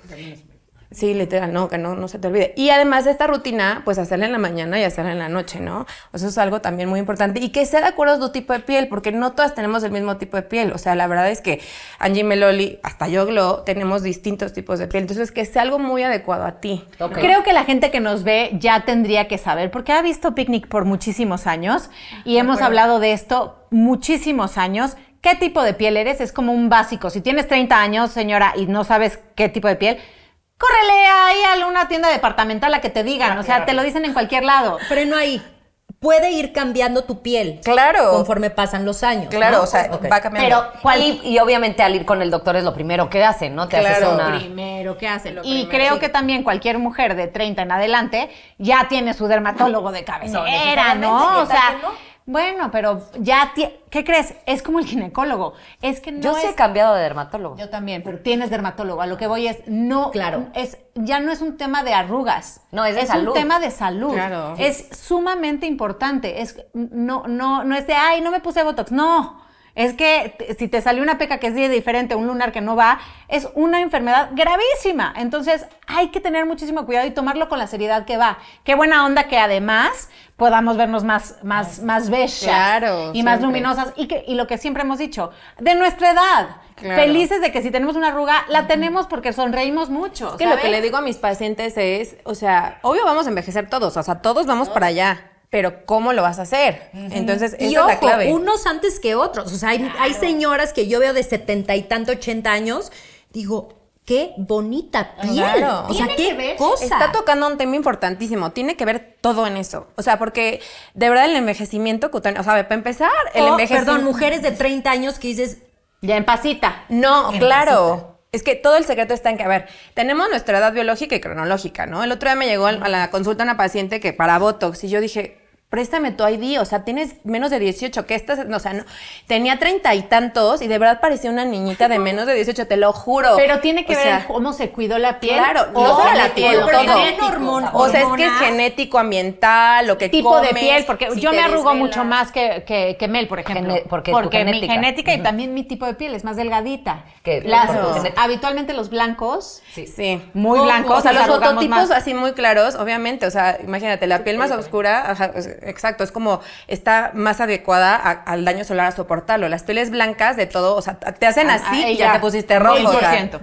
Sí, literal, no, que no, se te olvide. Y además esta rutina, pues hacerla en la mañana y hacerla en la noche, ¿no? Eso es algo también muy importante. Y que sea de acuerdo a tu tipo de piel, porque no todas tenemos el mismo tipo de piel. O sea, la verdad es que Angie Meloli, hasta yo Glow, tenemos distintos tipos de piel. Entonces, que sea algo muy adecuado a ti. Creo que la gente que nos ve ya tendría que saber, porque ha visto Picnic por muchísimos años y hemos hablado de esto muchísimos años qué tipo de piel eres es como un básico. Si tienes 30 años, señora, y no sabes qué tipo de piel, córrele ahí a una tienda departamental a que te digan, o sea, te lo dicen en cualquier lado. Pero no ahí. Puede ir cambiando tu piel. Claro. Conforme pasan los años. Claro, o sea, va cambiando. Pero, Y, obviamente al ir con el doctor es lo primero que hacen, ¿no? Te claro. haces una... primero ¿qué hacen. y creo que también cualquier mujer de 30 en adelante ya tiene su dermatólogo de cabecera, ¿no? O sea... Bueno, pero ya, ¿qué crees? Es como el ginecólogo. Es que no Yo sí he cambiado de dermatólogo. Yo también, pero tienes dermatólogo. A lo que voy es, no, claro. es, ya no es un tema de arrugas. No, es de es un tema de salud. Claro. Es sumamente importante. Es, no, no, no es de, ay, no me puse Botox. No, es que si te salió una peca que es diferente, un lunar que no va, es una enfermedad gravísima. Entonces hay que tener muchísimo cuidado y tomarlo con la seriedad que va. Qué buena onda que además podamos vernos más, más, más bellas y más luminosas. Y, que, lo que siempre hemos dicho, de nuestra edad, felices de que si tenemos una arruga, la tenemos porque sonreímos mucho. que lo que le digo a mis pacientes es, o sea, obvio vamos a envejecer todos, o sea, todos vamos para allá pero ¿cómo lo vas a hacer? Entonces, esa es la clave. Unos antes que otros. O sea, hay, señoras que yo veo de setenta y tanto, ochenta años, digo, qué bonita piel. O sea, que ver? cosa. Está tocando un tema importantísimo. Tiene que ver todo en eso. O sea, porque de verdad el envejecimiento cutáneo. O sea, para empezar, el oh, envejecimiento. Perdón, mujeres de 30 años que dices. Ya en pasita. No, claro. Es que todo el secreto está en que, a ver, tenemos nuestra edad biológica y cronológica, ¿no? El otro día me llegó a la consulta una paciente que para Botox y yo dije, préstame tu ID, o sea, tienes menos de 18, que estás, o sea, no, tenía treinta y tantos y de verdad parecía una niñita de menos de 18, te lo juro. Pero tiene que ver cómo se cuidó la piel. Claro, no la piel, o sea, es que es genético, ambiental, lo que Tipo de piel, porque yo me arrugo mucho más que, que, Mel, por ejemplo. porque, porque genética. mi genética y también mi tipo de piel es más delgadita. Que Habitualmente los blancos, sí, sí. muy blancos, o sea, los fototipos así muy claros, obviamente, o sea, imagínate, la piel más oscura, ajá, exacto, es como está más adecuada al daño solar a soportarlo. Las pieles blancas de todo, o sea, te hacen así y ya te pusiste rojo.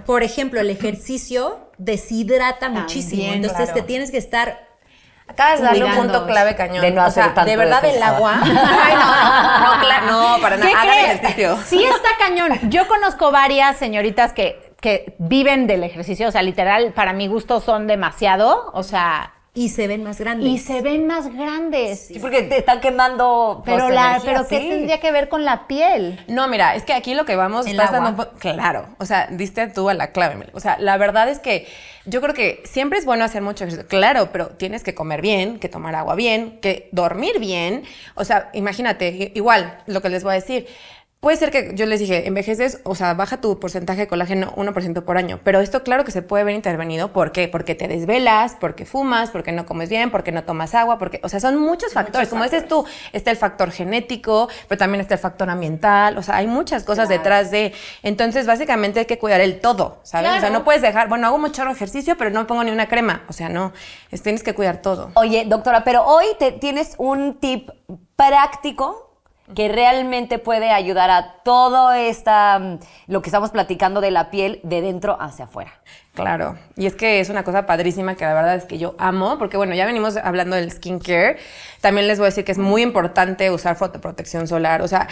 Por ejemplo, el ejercicio deshidrata muchísimo, entonces te tienes que estar Acabas de darle un punto clave cañón. De no hacer de verdad el agua. no, no, para nada. haga ejercicio. Sí está cañón. Yo conozco varias señoritas que, que viven del ejercicio, o sea, literal, para mi gusto son demasiado, o sea, y se ven más grandes. Y se ven más grandes. Sí, porque te están quemando. Pero, la, pero ¿qué tendría que ver con la piel? No, mira, es que aquí lo que vamos Claro. O sea, diste tú a la clave. O sea, la verdad es que yo creo que siempre es bueno hacer mucho ejercicio. Claro, pero tienes que comer bien, que tomar agua bien, que dormir bien. O sea, imagínate, igual lo que les voy a decir Puede ser que yo les dije, envejeces, o sea, baja tu porcentaje de colágeno 1% por año, pero esto claro que se puede ver intervenido. ¿Por qué? Porque te desvelas, porque fumas, porque no comes bien, porque no tomas agua, porque, o sea, son muchos factores. Como dices tú, está el factor genético, pero también está el factor ambiental, o sea, hay muchas cosas detrás de... Entonces, básicamente hay que cuidar el todo, ¿sabes? O sea, no puedes dejar, bueno, hago mucho ejercicio, pero no pongo ni una crema, o sea, no, tienes que cuidar todo. Oye, doctora, pero hoy te tienes un tip práctico que realmente puede ayudar a todo esta, mm, lo que estamos platicando de la piel de dentro hacia afuera. Claro, y es que es una cosa padrísima que la verdad es que yo amo, porque bueno, ya venimos hablando del skincare, también les voy a decir que es muy importante usar fotoprotección solar, o sea,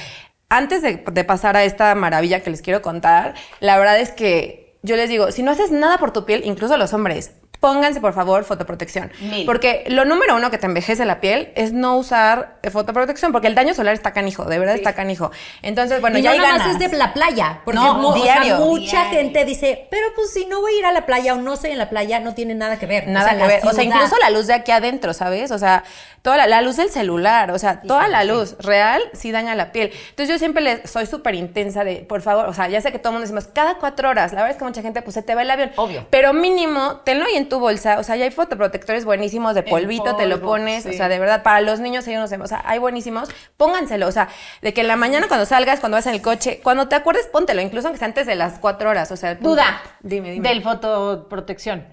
antes de pasar a esta maravilla que les quiero contar, la verdad es que yo les digo, si no haces nada por tu piel, incluso los hombres, pónganse por favor fotoprotección. Porque lo número uno que te envejece la piel es no usar eh, fotoprotección, porque el daño solar está canijo, de verdad está canijo. Entonces, bueno, y ya no es de la playa, porque no, diario. mucha gente dice, pero pues si no voy a ir a la playa o no soy en la playa, no tiene nada que ver. Nada que ver. O sea, incluso la luz de aquí adentro, ¿sabes? O sea, toda la, luz del celular, o sea, toda la luz real sí daña la piel. Entonces yo siempre les soy súper intensa de, por favor, o sea, ya sé que todo el mundo decimos cada cuatro horas, la verdad es que mucha gente pues se te va el avión. Obvio. Pero mínimo, tenlo y en tu bolsa, o sea, ya hay fotoprotectores buenísimos de polvito, te lo pones, o sea, de verdad, para los niños hay unos, o sea, hay buenísimos, pónganselo, o sea, de que en la mañana cuando salgas, cuando vas en el coche, cuando te acuerdes, póntelo, incluso aunque sea antes de las cuatro horas, o sea. Duda. Dime, dime. Del fotoprotección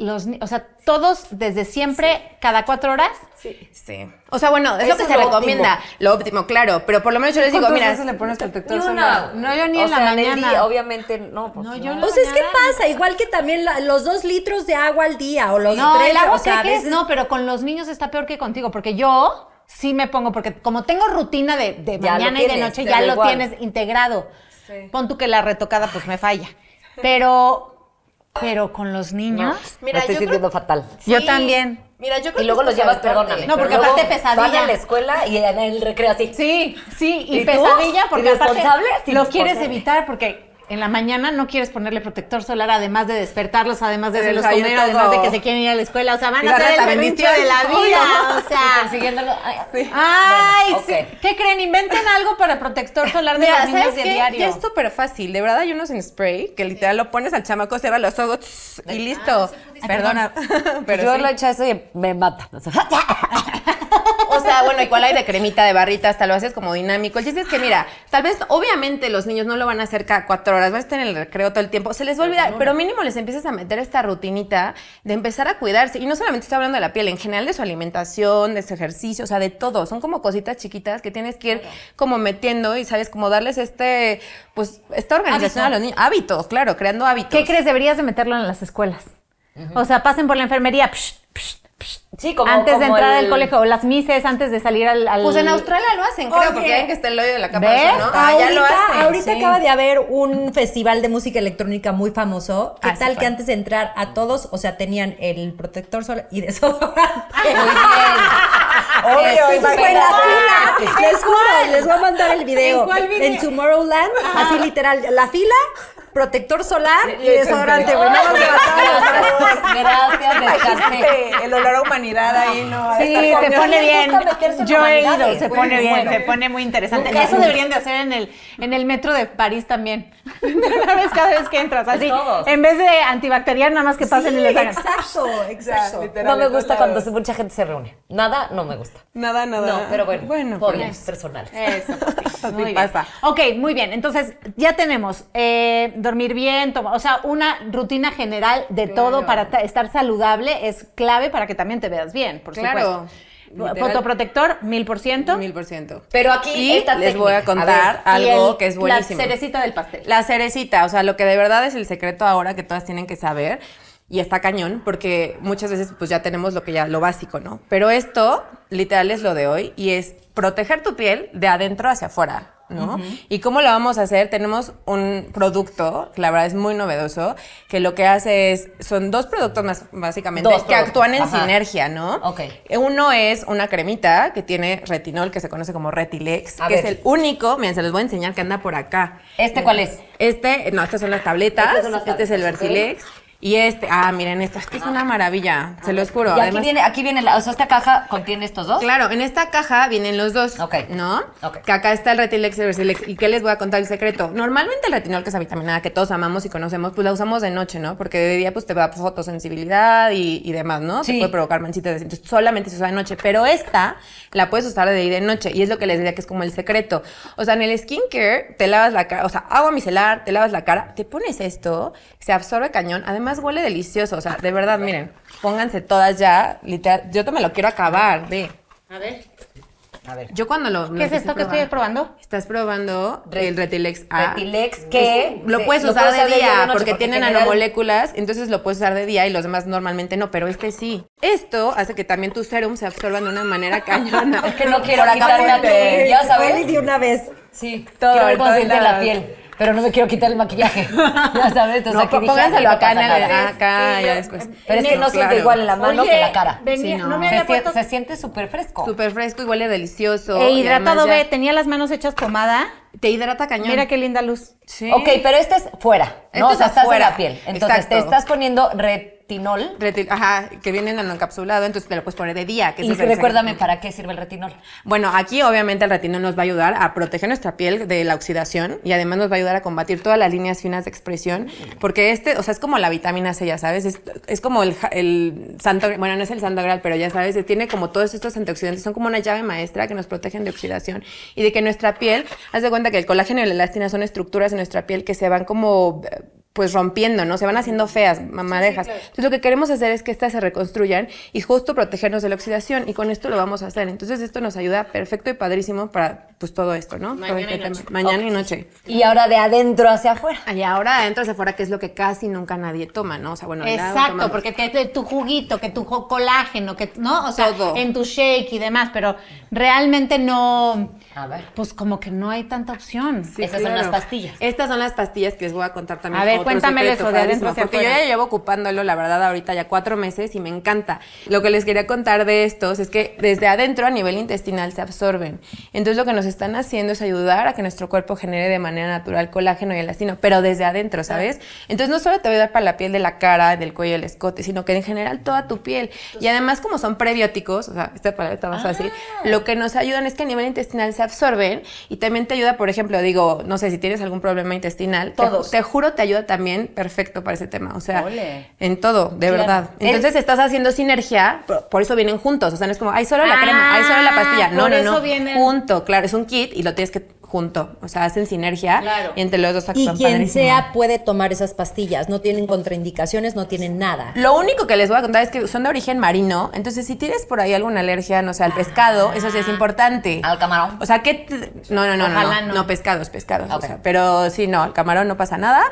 los, o sea, todos desde siempre, cada cuatro horas. Sí. Sí. O sea, bueno, es lo que se recomienda, lo óptimo, claro. Pero por lo menos yo les digo, mira. le pones No, yo ni en la mañana. día, obviamente, pues no. no, yo no. O sea, ¿qué pasa, igual que también los dos litros de agua al día o los no, tres. No, pero con los niños está peor que contigo, porque yo sí me pongo, porque como tengo rutina de, de mañana y de noche, ya lo tienes integrado. Sí. Pon tú que la retocada, pues me falla. Pero pero con los niños. mira, me estoy yo fatal. Yo también. Mira, yo y luego los llevas, perdóname. No, porque aparte pesadilla. Van a la escuela y en el recreo así. Sí, sí, y, pesadilla porque ¿Y aparte lo quieres evitar porque en la mañana no quieres ponerle protector solar, además de despertarlos, además de pues hacerlos comer, además de que se quieren ir a la escuela. O sea, van a ser el bendición de la vida. O sea. consiguiéndolo. Ay, sí. Ay ¿Qué creen? Inventen algo para protector solar de las niñas de diario. es súper fácil. De verdad, hay unos en spray que literal lo pones al chamaco, se va los ojos y listo. Perdona. Pues yo lo he eso y me mata. O sea, bueno, igual hay de cremita, de barrita, hasta lo haces como dinámico. El chiste es que, mira, tal vez, obviamente, los niños no lo van a hacer cada cuatro horas horas, van a estar en el recreo todo el tiempo, se les va a olvidar, pero mínimo les empiezas a meter esta rutinita de empezar a cuidarse. Y no solamente estoy hablando de la piel, en general de su alimentación, de su ejercicio, o sea, de todo. Son como cositas chiquitas que tienes que ir como metiendo y, ¿sabes? Como darles este, pues, esta organización a los niños. Hábitos, claro, creando hábitos. ¿Qué crees? Deberías de meterlo en las escuelas. O sea, pasen por la enfermería, psh, Sí, como antes de entrar al colegio, las mises antes de salir al, al... Pues en Australia lo hacen, creo, porque hay que está el hoyo de la capa, ¿no? ah, ya lo hacen. Ahorita acaba de haber un festival de música electrónica muy famoso. ¿Qué ah, tal que antes de entrar a todos, o sea, tenían el protector solar y de Muy bien. Obvio, es la fila. Les juro, les voy a mandar el video. ¿En, video? en Tomorrowland, así literal, la fila protector solar y desodorante, güey. Gracias, El olor a humanidad ahí, ¿no? Sí, se pone bien. Yo he ido, se pone bien, se pone muy interesante. Eso deberían de hacer en el, en el metro de París también una vez cada vez que entras, así. En vez de antibacterial, nada más que pasen en y Exacto, exacto. no me gusta cuando mucha gente se reúne. Nada, no me gusta. Nada, nada. No, pero bueno, bueno pues, Eso, pues pasa. Bien. Ok, muy bien. Entonces, ya tenemos eh, dormir bien, o sea, una rutina general de todo para estar saludable es clave para que también te veas bien, por claro. supuesto. Fotoprotector, mil por ciento. Mil por ciento. Pero aquí les voy a contar algo que es buenísimo. La cerecita del pastel. La cerecita, o sea, lo que de verdad es el secreto ahora que todas tienen que saber. Y está cañón, porque muchas veces pues ya tenemos lo que ya, lo básico, ¿no? Pero esto, literal, es lo de hoy y es proteger tu piel de adentro hacia afuera. ¿Y cómo lo vamos a hacer? Tenemos un producto, que la verdad es muy novedoso, que lo que hace es, son dos productos más, básicamente, que actúan en sinergia, ¿no? Ok. Uno es una cremita que tiene retinol, que se conoce como Retilex, que es el único, miren, se los voy a enseñar que anda por acá. ¿Este cuál es? Este, no, estas son las tabletas, este es el Versilex. Y este, ah, miren, esto es que es una maravilla, se los juro. aquí viene, aquí viene la, o sea, esta caja contiene estos dos. Claro, en esta caja vienen los dos. Ok. ¿No? Ok. Que acá está el retinol y qué les voy a contar el secreto? Normalmente el retinol, que es la vitamina que todos amamos y conocemos, pues la usamos de noche, ¿no? Porque de día, pues te da fotosensibilidad y, demás, ¿no? Sí. Se puede provocar manchitas. Entonces, solamente se usa de noche. Pero esta la puedes usar de día de noche. Y es lo que les diría que es como el secreto. O sea, en el skincare, te lavas la cara, o sea, agua micelar, te lavas la cara, te pones esto, se absorbe cañón. Además, huele delicioso. O sea, de verdad, miren, pónganse todas ya. Literal, yo te lo quiero acabar, ve. A ver. A ver. Yo cuando lo. ¿Qué es esto que estoy probando? Estás probando el Retilex A. Retilex que. Lo puedes usar de día porque tiene nanomoléculas, entonces lo puedes usar de día y los demás normalmente no, pero este sí. Esto hace que también tu serums se absorban de una manera cañona. es que no quiero quitarme a ya sabes. de una vez. Sí, todo, de la piel pero no me quiero quitar el maquillaje. Ya sabes, o que ah, pónganselo acá, nada. acá, ya em, después. Em, pero es que no, se siente igual en la mano que en la cara. sí, no. No me se, puesto... se, siente súper fresco. Súper fresco y huele delicioso. E hidratado, ve, tenía las manos hechas pomada. Te hidrata cañón. Mira qué linda luz. Sí. Ok, pero este es fuera, ¿no? Este o sea, es estás la piel. Entonces te estás poniendo retinol. Ajá, que vienen nanoencapsulado, encapsulado, entonces te lo puedes poner de día. Que y recuérdame, ¿para qué sirve el retinol? Bueno, aquí obviamente el retinol nos va a ayudar a proteger nuestra piel de la oxidación y además nos va a ayudar a combatir todas las líneas finas de expresión, porque este, o sea, es como la vitamina C, ya sabes, es, como el, el santo, bueno, no es el santo graal, pero ya sabes, tiene como todos estos antioxidantes, son como una llave maestra que nos protegen de oxidación y de que nuestra piel, haz de cuenta que el colágeno y la elastina son estructuras en nuestra piel que se van como pues rompiendo, ¿no? Se van haciendo feas, mamarejas. Entonces lo que queremos hacer es que estas se reconstruyan y justo protegernos de la oxidación y con esto lo vamos a hacer. Entonces esto nos ayuda perfecto y padrísimo para pues todo esto, ¿no? Mañana, y este noche. Mañana y noche. Y ahora de adentro hacia afuera. Y ahora de adentro hacia afuera, que es lo que casi nunca nadie toma, ¿no? O sea, bueno, Exacto, porque tu juguito, que tu colágeno, que no, o sea, en tu shake y demás, pero realmente no a ver. Pues como que no hay tanta opción. Sí, Esas son las pastillas. Estas son las pastillas que les voy a contar también. A ver, cuéntame eso de adentro Porque yo ya llevo ocupándolo, la verdad, ahorita ya cuatro meses y me encanta. Lo que les quería contar de estos es que desde adentro a nivel intestinal se absorben. Entonces lo que nos están haciendo es ayudar a que nuestro cuerpo genere de manera natural colágeno y elastino, pero desde adentro, ¿sabes? Entonces no solo te va a ayudar para la piel de la cara, del cuello, el escote, sino que en general toda tu piel. y además como son prebióticos, o sea, esta palabra está más fácil, ah. lo que nos ayudan es que a nivel intestinal se absorben y también te ayuda, por ejemplo, digo, no sé si tienes algún problema intestinal, todos. Te, te juro te ayuda también perfecto para ese tema. O sea, en todo, de verdad. Entonces estás haciendo sinergia, por, eso vienen juntos. O sea, no es como, hay solo la crema, hay solo la pastilla. Ah, no, no, no. Vienen... Junto, claro, es un kit y lo tienes que junto, o sea, hacen sinergia entre los dos actos. Y quien sea puede tomar esas pastillas, no tienen contraindicaciones, no tienen nada. Lo único que les voy a contar es que son de origen marino, entonces si tienes por ahí alguna alergia, no sé, al pescado, eso sí es ah. importante. Al camarón. O sea, que no, no, no, no, no, pescados, pescados, pero sí, no, al camarón no pasa nada,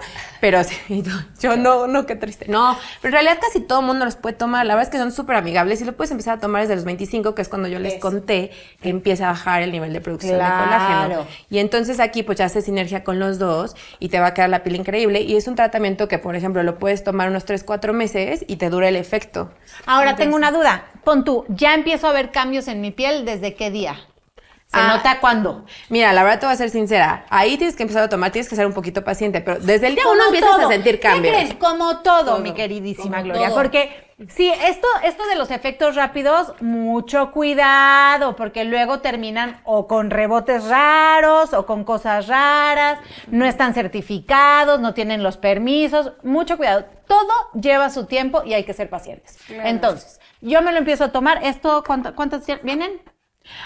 pero sí, yo no, no, qué triste. No, pero en realidad casi todo el mundo los puede tomar, la verdad es que son súper amigables y lo puedes empezar a tomar desde los 25, que es cuando yo les conté que empieza a bajar el nivel de producción de colágeno. Y entonces aquí pues ya hace sinergia con los dos y te va a quedar la piel increíble. Y es un tratamiento que, por ejemplo, lo puedes tomar unos 3, 4 meses y te dura el efecto. Ahora tengo una duda. Pon tú, ya empiezo a ver cambios en mi piel desde qué día. ¿Se ah. nota cuando. Mira, la verdad te voy a ser sincera. Ahí tienes que empezar a tomar, tienes que ser un poquito paciente, pero desde el día uno empiezas a sentir cambios. ¿Qué crees? Como todo, mi queridísima Gloria. Porque sí, esto, esto de los efectos rápidos, mucho cuidado, porque luego terminan o con rebotes raros o con cosas raras, no están certificados, no tienen los permisos. Mucho cuidado. Todo lleva su tiempo y hay que ser pacientes. Entonces, yo me lo empiezo a tomar. ¿Esto cuánto, cuántos vienen?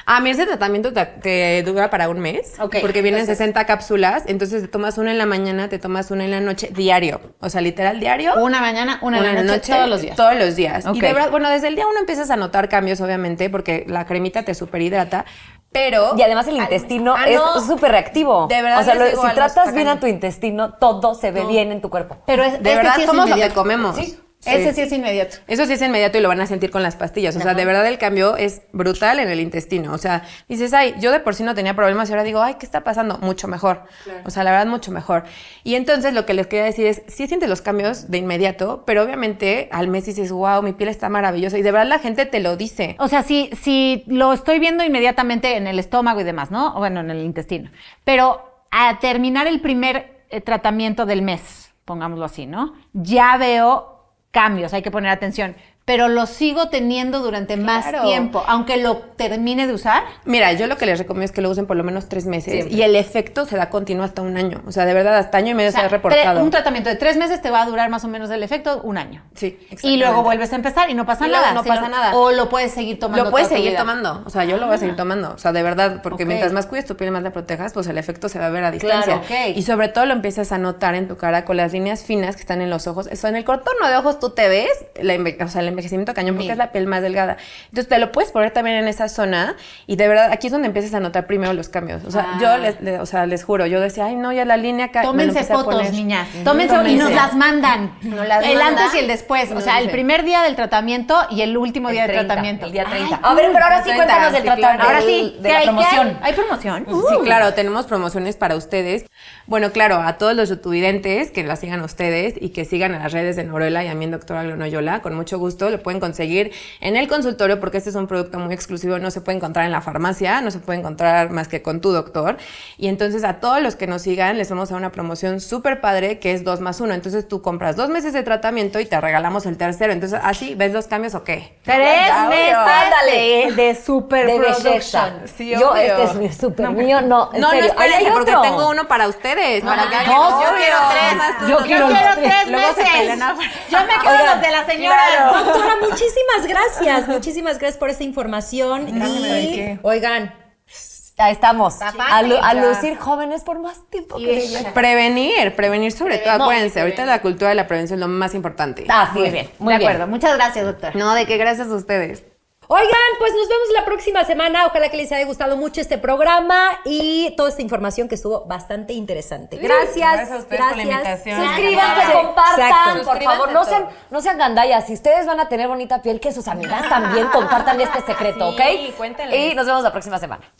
A mí ese tratamiento te, dura para un mes, porque vienen 60 cápsulas, entonces te tomas una en la mañana, te tomas una en la noche, diario, o sea, literal diario. Una mañana, una, en la noche, todos los días. Todos los días. Y de verdad, bueno, desde el día uno empiezas a notar cambios, obviamente, porque la cremita te superhidrata, pero... Y además el intestino ah, es súper reactivo. De verdad. O sea, si tratas bien a tu intestino, todo se ve bien en tu cuerpo. Pero es, de verdad somos lo que comemos. Ese sí es inmediato. Eso sí es inmediato y lo van a sentir con las pastillas. O sea, de verdad el cambio es brutal en el intestino. O sea, dices, ay, yo de por sí no tenía problemas y ahora digo, ay, ¿qué está pasando? Mucho mejor. O sea, la verdad, mucho mejor. Y entonces lo que les quería decir es, sí sientes los cambios de inmediato, pero obviamente al mes dices, wow, mi piel está maravillosa. Y de verdad la gente te lo dice. O sea, si, si lo estoy viendo inmediatamente en el estómago y demás, ¿no? O bueno, en el intestino. Pero a terminar el primer eh, tratamiento del mes, pongámoslo así, ¿no? Ya veo cambios, hay que poner atención pero lo sigo teniendo durante más tiempo, aunque lo termine de usar? Mira, yo lo que les recomiendo es que lo usen por lo menos tres meses y el efecto se da continuo hasta un año. O sea, de verdad, hasta año y medio se ha reportado. Un tratamiento de tres meses te va a durar más o menos el efecto un año. Sí, Y luego vuelves a empezar y no pasa nada. No pasa nada. O lo puedes seguir tomando. Lo puedes seguir tomando. O sea, yo lo voy a seguir tomando. O sea, de verdad, porque mientras más cuides tu piel, más la protejas, pues el efecto se va a ver a distancia. Y sobre todo lo empiezas a notar en tu cara con las líneas finas que están en los ojos. Eso en el contorno de ojos tú te ves, o sea, la envejecimiento cañón porque es la piel más delgada. Entonces te lo puedes poner también en esa zona y de verdad aquí es donde empiezas a notar primero los cambios. O sea, yo ah. les, o sea, les juro, yo decía, ay, no, ya la línea cae Tómense fotos, niñas. Tómense, fotos y nos las mandan. el antes y el después. o sea, el primer día del tratamiento y el último día del tratamiento. El día 30. pero ahora sí cuéntanos del tratamiento. Ahora sí, hay, promoción. Sí, uh. claro, tenemos promociones para ustedes. Bueno, claro, a todos los youtubidentes que la sigan ustedes y que sigan a las redes de Noruela y a mí Doctora Glonoyola, con mucho gusto lo pueden conseguir en el consultorio porque este es un producto muy exclusivo, no se puede encontrar en la farmacia, no se puede encontrar más que con tu doctor. Y entonces a todos los que nos sigan les vamos a una promoción súper padre que es 2 más 1. Entonces tú compras dos meses de tratamiento y te regalamos el tercero. Entonces así ves los cambios o qué. Tres meses de, de super yo este es mi super mío, no. no, no espérense, porque tengo uno para ustedes. No, yo quiero tres. Yo quiero, tres, meses. Yo me quedo los de la señora doctora, muchísimas gracias. Muchísimas gracias por esta información. y, oigan, estamos. a, lucir jóvenes por más tiempo que Prevenir, prevenir sobre todo. Acuérdense, ahorita la cultura de la prevención es lo más importante. Ah, muy bien, muy de acuerdo. Muchas gracias, doctor. No, de qué gracias a ustedes. Oigan, pues nos vemos la próxima semana. Ojalá que les haya gustado mucho este programa y toda esta información que estuvo bastante interesante. Gracias. Gracias a por la invitación. Suscríbanse, compartan, por favor. No sean, no sean gandallas. Si ustedes van a tener bonita piel, que sus amigas también compartan este secreto, ¿ok? Sí, cuéntenle. Y nos vemos la próxima semana.